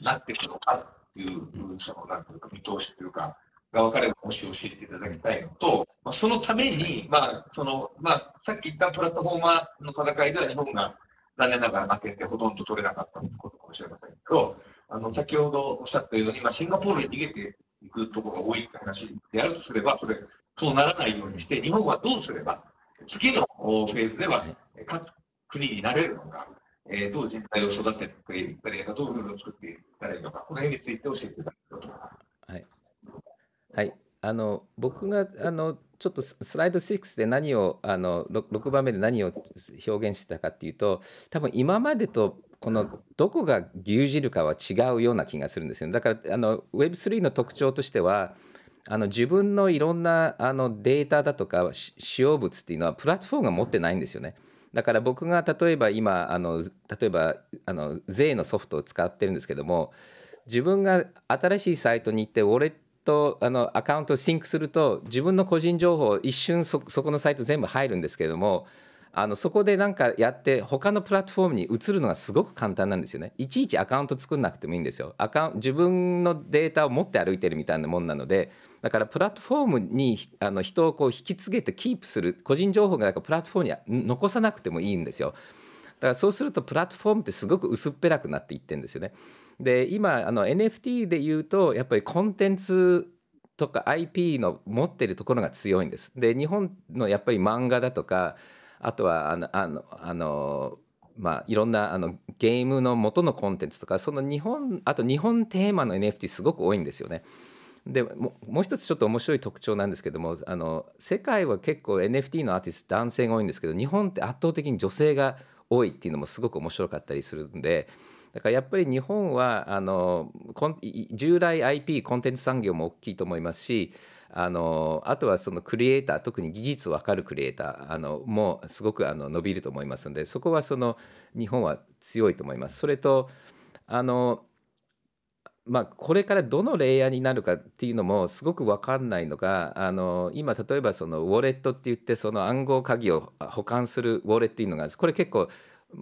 Speaker 1: なっていくのかというそのなんていうか見通しというかが分かればもし教えていただきたいのと、まそのために、まあそのまあ、さっき言ったプラットフォーマーの戦いでは日本が残念ながら負けてほとんど取れなかったことかもしれませんけどあの先ほどおっしゃったように、まあ、シンガポールに逃げていくところが多いって話であるとすれば、それ、そうならないようにして、日本はどうすれば、次のフェーズでは勝つ国になれるのか、えー、どう人材を育てていったらいいのか、どうルーを作っていったらいいのか、この辺について教えていただければと思います。
Speaker 2: はい、はいあの僕があのちょっとスライド6で何をあの 6, 番目で何を表現してたかっていうと多分今までとこのどこが牛耳るかは違うような気がするんですよだからあの Web3 の特徴としてはあの自分のいろんなあのデータだとか使用物っていうのはプラットフォームが持ってないんですよね。だから僕が例えば今あの例えばあの税のソフトを使ってるんですけども自分が新しいサイトに行ってウォレッとあのアカウントをシンクすると自分の個人情報一瞬そこのサイト全部入るんですけれどもあのそこで何かやって他のプラットフォームに移るのがすごく簡単なんですよねいちいちアカウント作んなくてもいいんですよアカウン自分のデータを持って歩いてるみたいなもんなのでだからプラットフォームにあの人をこう引き継げてキープする個人情報がなんかプラットフォームに残さなくてもいいんですよだからそうするとプラットフォームってすごく薄っぺらくなっていってんですよねで今あの NFT で言うとやっぱりコンテンツとか IP の持ってるところが強いんです。で日本のやっぱり漫画だとかあとはあのあのあのまあ、いろんなあのゲームの元のコンテンツとかその日本あと日本テーマの NFT すごく多いんですよね。でもう一つちょっと面白い特徴なんですけどもあの世界は結構 NFT のアーティスト男性が多いんですけど日本って圧倒的に女性が多いっていうのもすごく面白かったりするんでだからやっぱり日本はあの従来 IP コンテンツ産業も大きいと思いますしあのあとはそのクリエイター特に技術分かるクリエイターあのもすごくあの伸びると思いますのでそこはその日本は強いと思います。それとあのまあ、これからどのレイヤーになるかっていうのもすごく分かんないのがあの今例えばそのウォレットって言ってその暗号鍵を保管するウォレットっていうのがこれ結構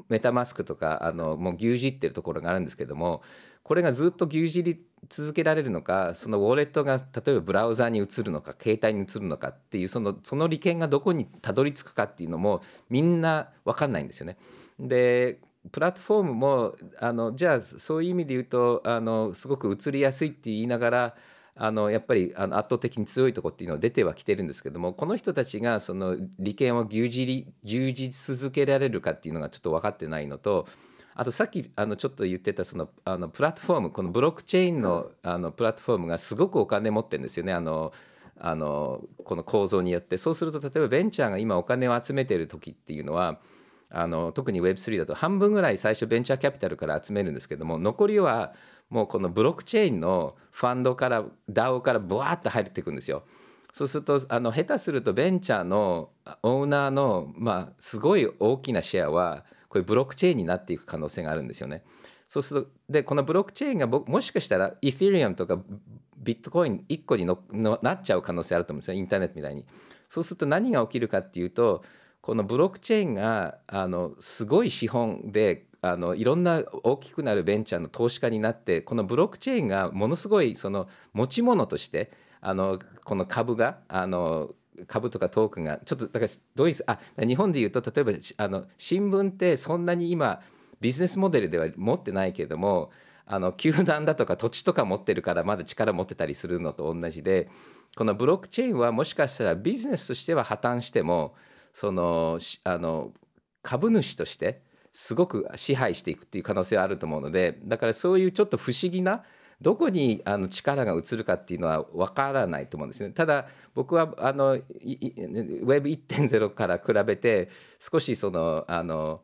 Speaker 2: メタマスクとかあのもう牛耳ってるところがあるんですけどもこれがずっと牛耳り続けられるのかそのウォレットが例えばブラウザに移るのか携帯に移るのかっていうそのその利権がどこにたどり着くかっていうのもみんな分かんないんですよね。でプラットフォームもあのじゃあそういう意味で言うとあのすごく移りやすいって言いながらあのやっぱりあの圧倒的に強いとこっていうのは出てはきてるんですけどもこの人たちがその利権を牛耳牛耳続けられるかっていうのがちょっと分かってないのとあとさっきあのちょっと言ってたそのあのプラットフォームこのブロックチェーンのあのプラットフォームがすごくお金持ってるんですよね。あのあのこの構造によってそうすると例えばベンチャーが今お金を集めてる時っていうのはあの特に Web3 だと半分ぐらい最初ベンチャーキャピタルから集めるんですけども残りはもうこのブロックチェーンのファンドから DAO からブワーッと入っていくんですよ。そうするとあの下手するとベンチャーのオーナーの、まあ、すごい大きなシェアはこれブロックチェーンになっていく可能性があるんですよね。そうするとでこのブロックチェーンがもしかしたらイテリアムとかビットコイン1個にのなっちゃう可能性あると思うんですよインターネットみたいに。そうすると何が起きるかっていうとこのブロックチェーンがあのすごい資本であのいろんな大きくなるベンチャーの投資家になってこのブロックチェーンがものすごいその持ち物としてあのこの株があの株とかトークンがちょっとだからどういうあ日本でいうと例えばあの新聞ってそんなに今ビジネスモデルでは持ってないけれどもあの球団だとか土地とか持ってるからまだ力持ってたりするのと同じでこのブロックチェーンはもしかしたらビジネスとしては破綻してもそのあの株主としてすごく支配していくっていう可能性はあると思うのでだからそういうちょっと不思議などこにあの力が移るかっていうのは分からないと思うんですね。ただ僕はあの Web1.0 から比べて少しそのあの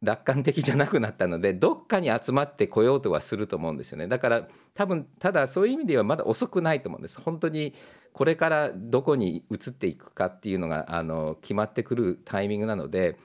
Speaker 2: 楽観的じゃなくなったのでどっかに集まってこようとはすると思うんですよねだから多分ただそういう意味ではまだ遅くないと思うんです本当にこれからどこに移っていくかっていうのがあの決まってくるタイミングなので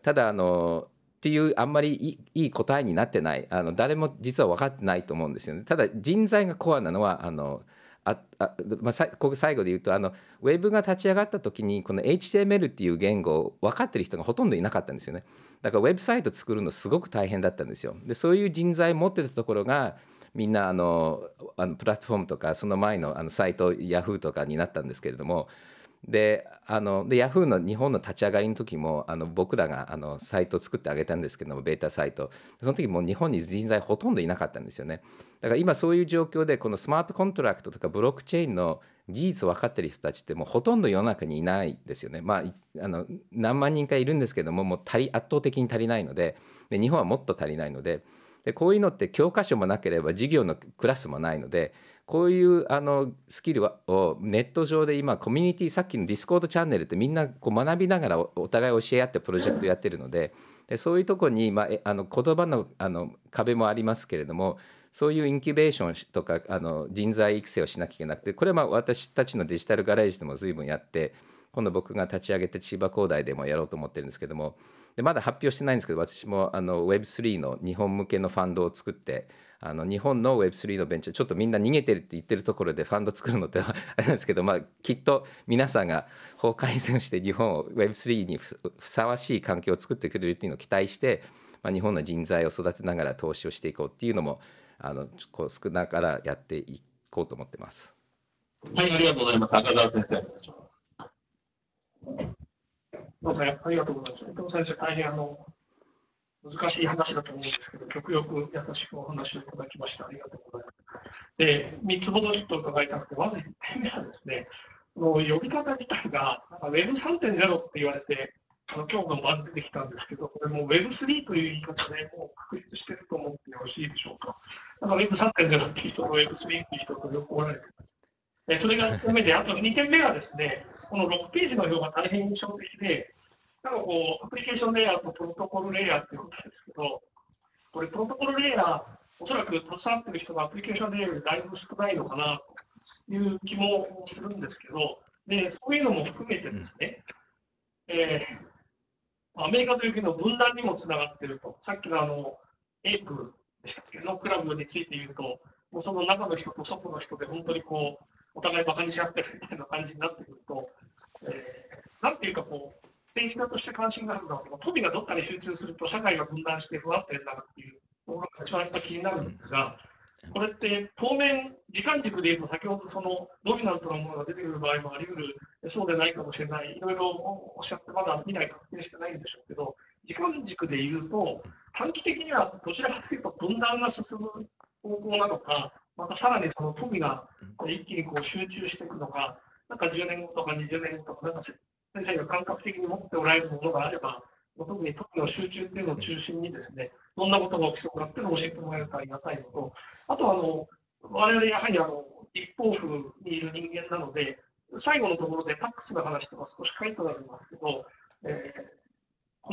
Speaker 2: ただあのっていうあんまりいい答えになってないあの誰も実は分かってないと思うんですよね。ただ人材がコアなのはあのああまあ、最後で言うとあのウェブが立ち上がった時にこの HTML っていう言語を分かってる人がほとんどいなかったんですよねだからウェブサイト作るのすごく大変だったんですよでそういう人材持ってたところがみんなあのあのプラットフォームとかその前のあのサイト Yahoo とかになったんですけれどもであので Yahoo の日本の立ち上がりの時もあの僕らがあのサイトを作ってあげたんですけどもベータサイトその時もう日本に人材ほとんどいなかったんですよねだから今そういう状況でこのスマートコントラクトとかブロックチェーンの技術を分かってる人たちってもうほとんど世の中にいないですよねまああの何万人かいるんですけどももう足り圧倒的に足りないのでで日本はもっと足りないので。でこういうのって教科書もなければ授業のクラスもないのでこういうあのスキルをネット上で今コミュニティさっきのディスコードチャンネルってみんなこう学びながらお互い教え合ってプロジェクトやってるのででそういうとこに、まあ、あの言葉のあの壁もありますけれどもそういうインキュベーションとかあの人材育成をしなきゃいけなくてこれはまあ私たちのデジタルガレージでも随分やって今度僕が立ち上げて千葉工大でもやろうと思ってるんですけどもでまだ発表してないんですけど私もあの Web3 の日本向けのファンドを作って。あの日本の Web3 のベンチャーちょっとみんな逃げてるって言ってるところでファンド作るのってあれなんですけど、まあ、きっと皆さんが法改正して日本を Web3 にふさわしい環境を作ってくれるっていうのを期待して、まあ、日本の人材を育てながら投資をしていこうっていうのもあのこう少なからやっていこうと思ってます。
Speaker 3: はい、ありがとうござい
Speaker 2: ます。赤澤先生、お願いします。
Speaker 3: どうもありがとうございます。大変あの難しい話だと思うんですけど、極力優しくお話をいただきましてありがとうございます。で、3つほどちょっと伺いたくて、まず1点目はですね、の呼び方自体が、Web3.0 って言われて、あの今日の晩出てきたんですけど、これも Web3 という言い方でもう確立してると思ってよろしいでしょうか。Web3.0 っていう人と Web3 っていう人とよくおられてます。それが1点目で、あと2点目がですね、この6ページの表が大変印象的で、なんかこう、アプリケーションレイヤーとプロトコルレイヤーっていうことですけど、これ、プロトコルレイヤー、おそらく携わってる人がアプリケーションレイヤーよりだいぶ少ないのかなという気もするんですけど、でそういうのも含めてですね、えー、アメリカという国の分断にもつながっていると、さっきのあのエイプでしたっけのクラブについて言うと、もうその中の人と外の人で本当にこう、お互いバカにし合ってるみたいな感じになってくると、えー、なんていうかこう、政治家として関心があるのは、その富がどっかに集中すると社会が分断して不安定になるっていうのが一番やっぱ気になるんですが、これって当面、時間軸で言うと、先ほどそのドミナントなものが出てくる場合もあり得る、そうでないかもしれない、いろいろおっしゃって、まだ未来確定してないんでしょうけど、時間軸で言うと、短期的にはどちらかというと分断が進む方向なのか、またさらにその富が一気にこう集中していくのか、なんか10年後とか20年後とか、なんか先生が感覚的に持っておられるものがあれば、特に特の集中というのを中心にですね、どんなことが起きそうかっていうのを教えてもらえるとありがたいのと、あとあの、我々やはりあの、立法府にいる人間なので、最後のところでタックスの話とか少し書いてありますけど、えー、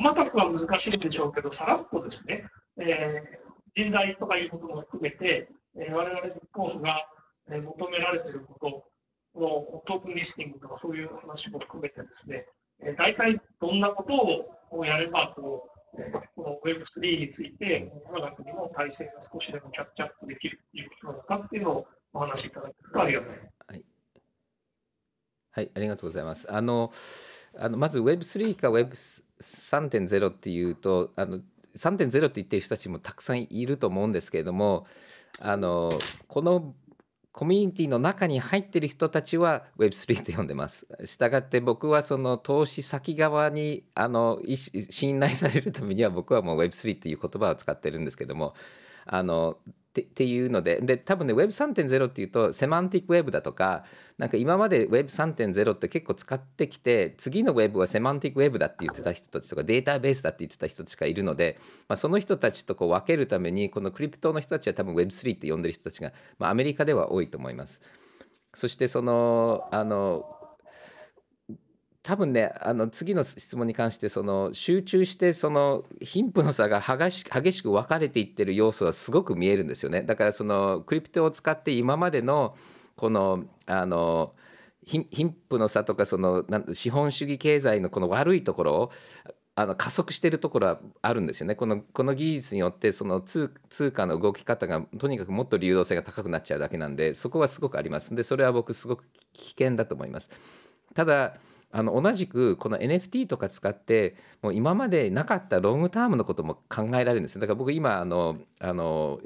Speaker 3: 細かくは難しいんでしょうけど、さらっとですね、えー、人材とかいうことも含めて、えー、我々立法府が求められていること、トークンリスニングとかそういう話も含めてですね、えー、大体どんなことをやればこう、えー、この Web3 について我が国の体制が少しでもキャッチアップできるということなのかっていうのをお話しいただけるとありがたいます。はい
Speaker 2: はい、ありがとうございます。あの、あのまず Web3 か Web3.0 っていうと、あの3.0って言ってる人たちもたくさんいると思うんですけれども、あのこのコミュニティの中に入っている人たちは Web3 って呼んでます。したがって僕はその投資先側にあの信頼されるためには僕はもう Web3 っていう言葉を使ってるんですけどもあのってっていうのでで多分ね Web3.0 っていうとセマンティックウェブだとかなんか今まで Web3.0 って結構使ってきて次の Web はセマンティックウェブだって言ってた人たちとかデータベースだって言ってた人たちがいるので、まあ、その人たちとこう分けるためにこのクリプトの人たちは多分 Web3 って呼んでる人たちが、まあ、アメリカでは多いと思います。そしてそのあの多分ねあの次の質問に関してその集中してその貧富の差が激し激しく分かれていってる要素はすごく見えるんですよねだからそのクリプトを使って今までのこのあの貧富の差とかその資本主義経済のこの悪いところをあの加速してるところはあるんですよねこのこの技術によってその通貨の動き方がとにかくもっと流動性が高くなっちゃうだけなんでそこはすごくありますでそれは僕すごく危険だと思います。ただあの同じくこの NFT とか使ってもう今までなかったロングタームのことも考えられるんですだから僕今あのあの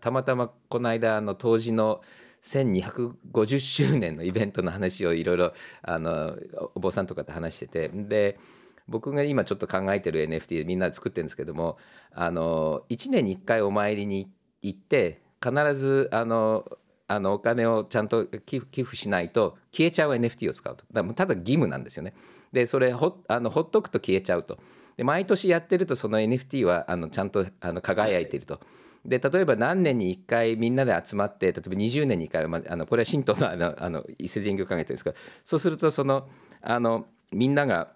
Speaker 2: たまたまこの間の当時の1250周年のイベントの話をいろいろあのお坊さんとかと話しててで僕が今ちょっと考えてる NFT でみんなで作ってるんですけどもあの1年に1回お参りに行って必ずあのあのお金をちゃんと寄付しないと消えちゃう NFT を使うとだからただ義務なんですよねでそれほあのほっとくと消えちゃうとで毎年やってるとその NFT はあのちゃんとあの輝いてると。で例えば何年に1回みんなで集まって例えば20年に1回、まあ、あのこれは神道のあのあの伊勢神宮考えてるんですけどそうするとそのあのみんなが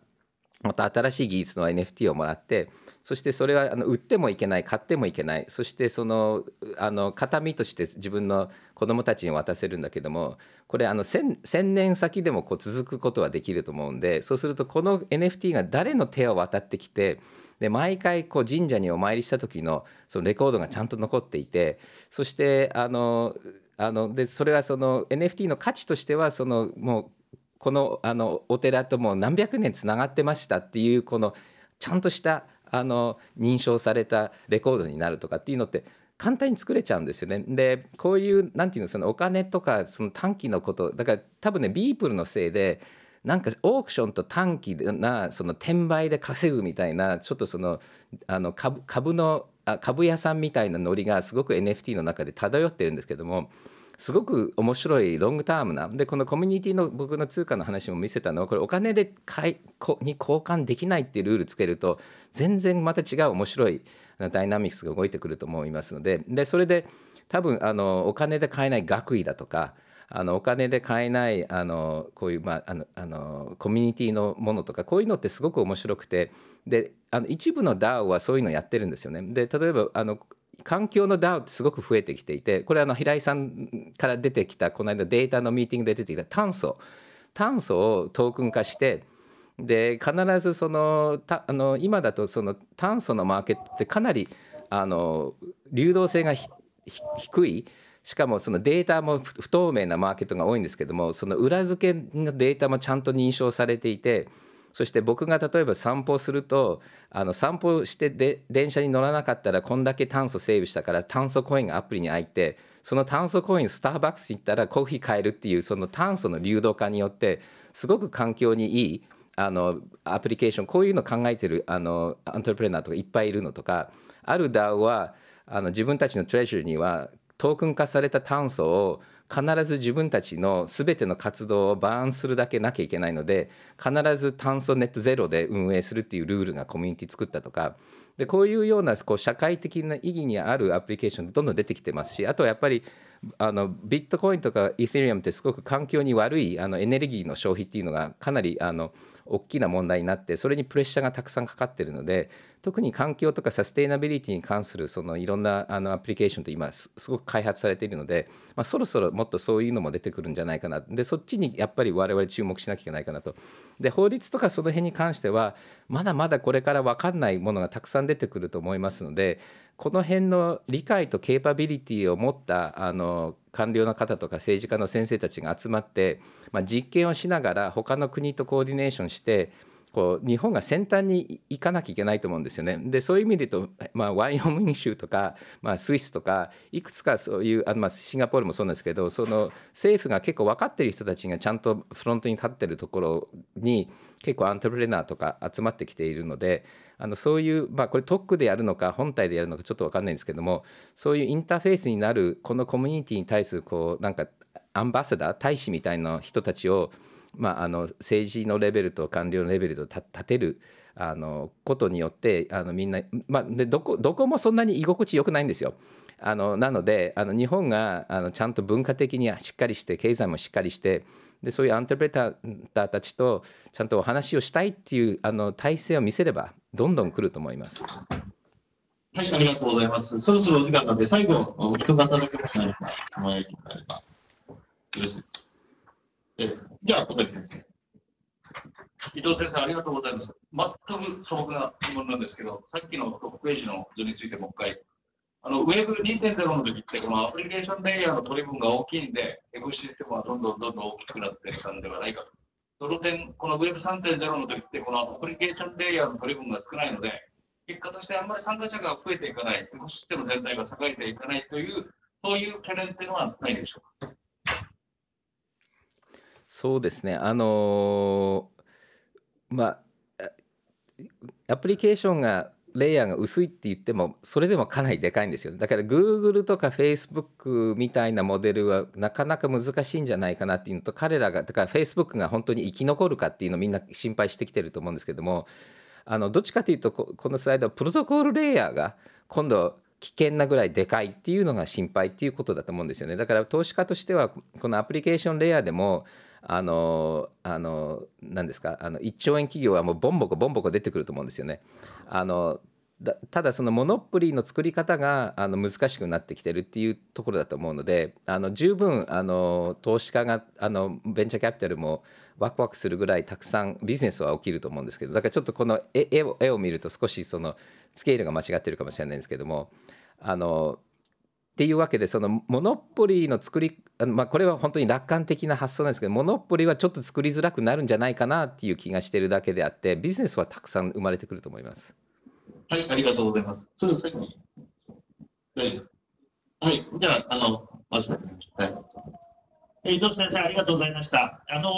Speaker 2: また新しい技術の NFT をもらってそしてそれはあの売ってもいけない買ってもいけないそしてそのあの形見として自分の子どもたちに渡せるんだけどもこれあの 1000, 1000, 年先でもこう続くことはできると思うんでそうするとこの NFT が誰の手を渡ってきてで毎回こう神社にお参りした時のそのレコードがちゃんと残っていてそしてあのあのでそれはその NFT の価値としてはそのもうこのあのお寺ともう何百年つながってましたっていうこのちゃんとしたあの認証されたレコードになるとかっていうのって簡単に作れちゃうんですよね。でこういう何て言うのそのお金とかその短期のことだから多分ねビープルのせいでなんかオークションと短期なその転売で稼ぐみたいなちょっとそのあの株のあ株屋さんみたいなノリがすごく NFT の中で漂ってるんですけどもすごく面白いロングタームなでこのコミュニティの僕の通貨の話も見せたのはこれお金で買いこに交換できないっていうルールつけると全然また違う面白いダイナミクスが動いてくると思いますのででそれで多分あのお金で買えない学位だとかあのお金で買えないあのこういう、まあ、あのあのコミュニティのものとかこういうのってすごく面白くてであの一部の DAO はそういうのやってるんですよね。で例えばあの環境の DAO ってすごく増えてきていてこれあの平井さんから出てきたこの間データのミーティングで出てきた炭素炭素をトークン化してで必ずそのたあの今だとその炭素のマーケットってかなりあの流動性が低いしかもそのデータも不透明なマーケットが多いんですけどもその裏付けのデータもちゃんと認証されていて。そして僕が例えば散歩するとあの散歩してで電車に乗らなかったらこんだけ炭素セーブしたから炭素コインがアプリに入ってその炭素コインスターバックス行ったらコーヒー買えるっていうその炭素の流動化によってすごく環境にいいあのアプリケーションこういうの考えてるあのアントレプレナーとかいっぱいいるのとかある DAO はあの自分たちのトレジューにはトークン化された炭素を必ず自分たちの全ての活動をバーンするだけなきゃいけないので必ず炭素ネットゼロで運営するっていうルールがコミュニティ作ったとかでこういうようなこう社会的な意義にあるアプリケーションどんどん出てきてますしあとはやっぱりあのビットコインとかイーサリアムってすごく環境に悪いあのエネルギーの消費っていうのがかなりあの大きな問題になってそれにプレッシャーがたくさんかかってるので特に環境とかサステイナビリティに関するそのいろんなあのアプリケーションって今すごく開発されているので、まあ、そろそろもっとそういうのも出てくるんじゃないかなでそっちにやっぱり我々注目しなきゃいけないかなと。で法律とかその辺に関してはまだまだこれから分かんないものがたくさん出てくると思いますのでこの辺の理解とケーパビリティを持ったあの官僚の方とか政治家の先生たちが集まって、まあ、実験をしながら他の国とコーディネーションしてこう日本が先端に行かなきゃいけないと思うんですよね。でそういう意味で言うと、まあ、ワイオミン州とか、まあ、スイスとかいくつかそういうあの、まあ、シンガポールもそうなんですけどその政府が結構分かってる人たちがちゃんとフロントに立ってるところに結構アントレプレナーとか集まってきているのであのそういう、まあ、これ特区でやるのか本体でやるのかちょっと分かんないんですけどもそういうインターフェースになるこのコミュニティに対するこうなんかアンバサダー大使みたいな人たちをまあ、あの政治のレベルと官僚のレベルと立てるあのことによってあのみんな、まあ、でどこどこもそんなに居心地よくないんですよ。あのなのであの日本があのちゃんと文化的にしっかりして経済もしっかりしてでそういうアンテプレーターたちとちゃんとお話をしたいっていうあの体制を見せればどんどん来ると思います。は
Speaker 1: い、ありがとうございます。そろそろお時間なので、最後、お一方だけも質問やりがあれば、よろしいですか。ですじゃあ、小谷先生。伊藤先生、ありがとうございます。全く素朴な疑問なんですけど、さっきのトップページの図についてもう一回。あの、Web2.0 の時って、このアプリケーションレイヤーの取り分が大きいんで、エゴシステムはどんどんどんどん大きくなっていったんではないかと。その点、この Web3.0 の時って、このアプリケーションレイヤーの取り分が少ないので、結果としてあんまり参加者が増えていかない、エコシステム全体が栄えていかないという、そういう懸念っていうのはないでしょうか。
Speaker 2: そうですねあのー、まあアプリケーションがレイヤーが薄いって言ってもそれでもかなりでかいんですよだから Google とか Facebook みたいなモデルはなかなか難しいんじゃないかなっていうのと彼らがだから Facebook が本当に生き残るかっていうのをみんな心配してきてると思うんですけどもあのどっちかというとこのスライドはプロトコルレイヤーが今度危険なぐらいでかいっていうのが心配っていうことだと思うんですよねだから投資家としてはこのアプリケーションレイヤーでもあのあのんですかあの一兆円企業はもうボンボコボンボコ出てくると思うんですよね。あのただそのモノプリーの作り方があの難しくなってきてるっていうところだと思うのであの十分あの投資家があのベンチャーキャピタルもワクワクするぐらいたくさんビジネスは起きると思うんですけどだからちょっとこの絵を絵を見ると少しそのスケールが間違ってるかもしれないんですけどもあのっていうわけでそのモノポリーの作りまあこれは本当に楽観的な発想なんですけどモノポリーはちょっと作りづらくなるんじゃないかなっていう気がしてるだけであってビジネスはたくさん生まれてくると思います。
Speaker 1: はいありがとうございます。それ最後に大丈夫ですはいじゃああのまずはい。えー、どう先生ありがとうございました。あの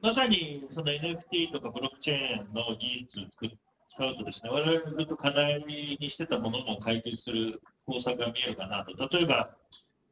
Speaker 1: まさにその NFT とかブロックチェーンの技術作っ使うとですね、我々がずっと課題にしてたものも解決する方策が見えるかなと。例えば、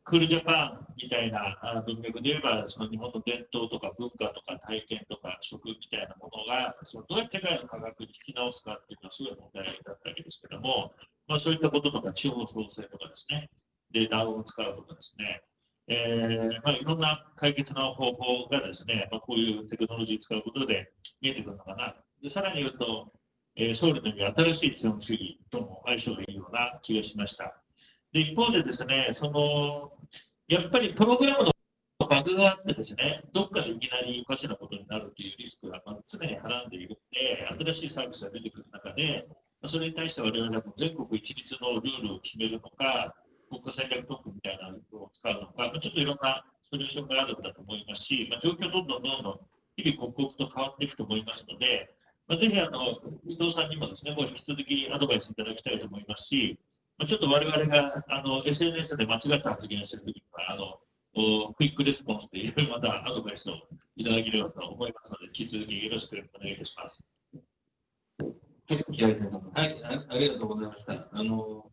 Speaker 1: クールジャパンみたいな文脈で言えば、その日本の伝統とか文化とか体験とか食みたいなものが、そのどうやって世界の科学に引き直すかっていうのはすごい問題だったわけですけども、まあ、そういったこととか地方創生とかですね、データを使うとかですね、えー、まあ、いろんな解決の方法がですね、まあ、こういうテクノロジーを使うことで見えてくるのかな。でさらに言うと、えー、ソウルのように新しい資本主義とも相性がいいような気がしました。で一方でですねそのやっぱりプログラムのバグがあってですねどっかでいきなりおかしなことになるというリスクが常にはらんでいるので新しいサービスが出てくる中でそれに対して我々は全国一律のルールを決めるのか国家戦略特区みたいなのを使うのかちょっといろんなソリューションがあるんだと思いますし、まあ、状況どんどんどんどん日々刻々と変わっていくと思いますので、まあ、ぜひあの伊藤さんにもですね、もう引き続きアドバイスいただきたいと思いますし、まあ、ちょっと我々があの SNS で間違った発言をするときには、あのクイックレスポンスでいろいろまたアドバイスをいただければと思いますので、引き続きよろしくお願いいたします。はい、ありがとうございました。あの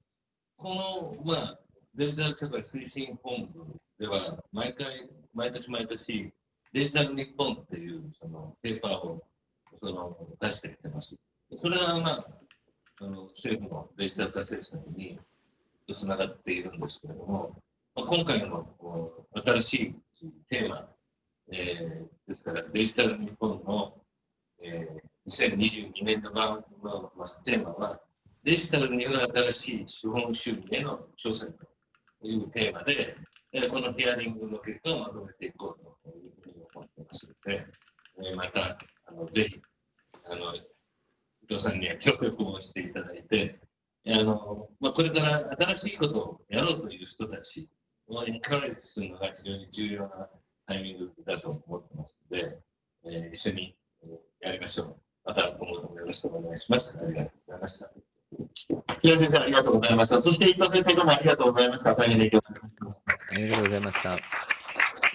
Speaker 1: この、まあ、デジタル社会推進本部では、毎回、毎年毎年、デジタル日本っていうそのペーパーをその出してきてます。それは、まあ、あの政府のデジタル化政策につながっているんですけれども、まあ、今回の新しいテーマ、えー、ですからデジタル日本の、えー、2022年度版の、まあ、テーマはデジタルによる新しい資本主義への挑戦というテーマで、えー、このヒアリングの結果をまとめていこうというふうに思ってますので、えー、またあのぜひあの藤さんには協力をしていただいて、あのまあ、これから新しいことをやろうという人たちをエンカレッジするのが非常に重要なタイミングだと思ってますので、えー、一緒にやりましょう。また今後ともよろしくお願いします。ありがとうございました。平先生、ありがとうございました。そして伊藤先生、どうもありがとうございました。大変勉強
Speaker 2: ました。ありがとうございました。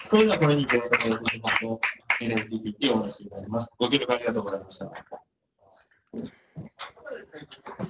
Speaker 1: それではこれにて、えー、LSPT をお話しいただきます。ご協力ありがとうございました。Gracias.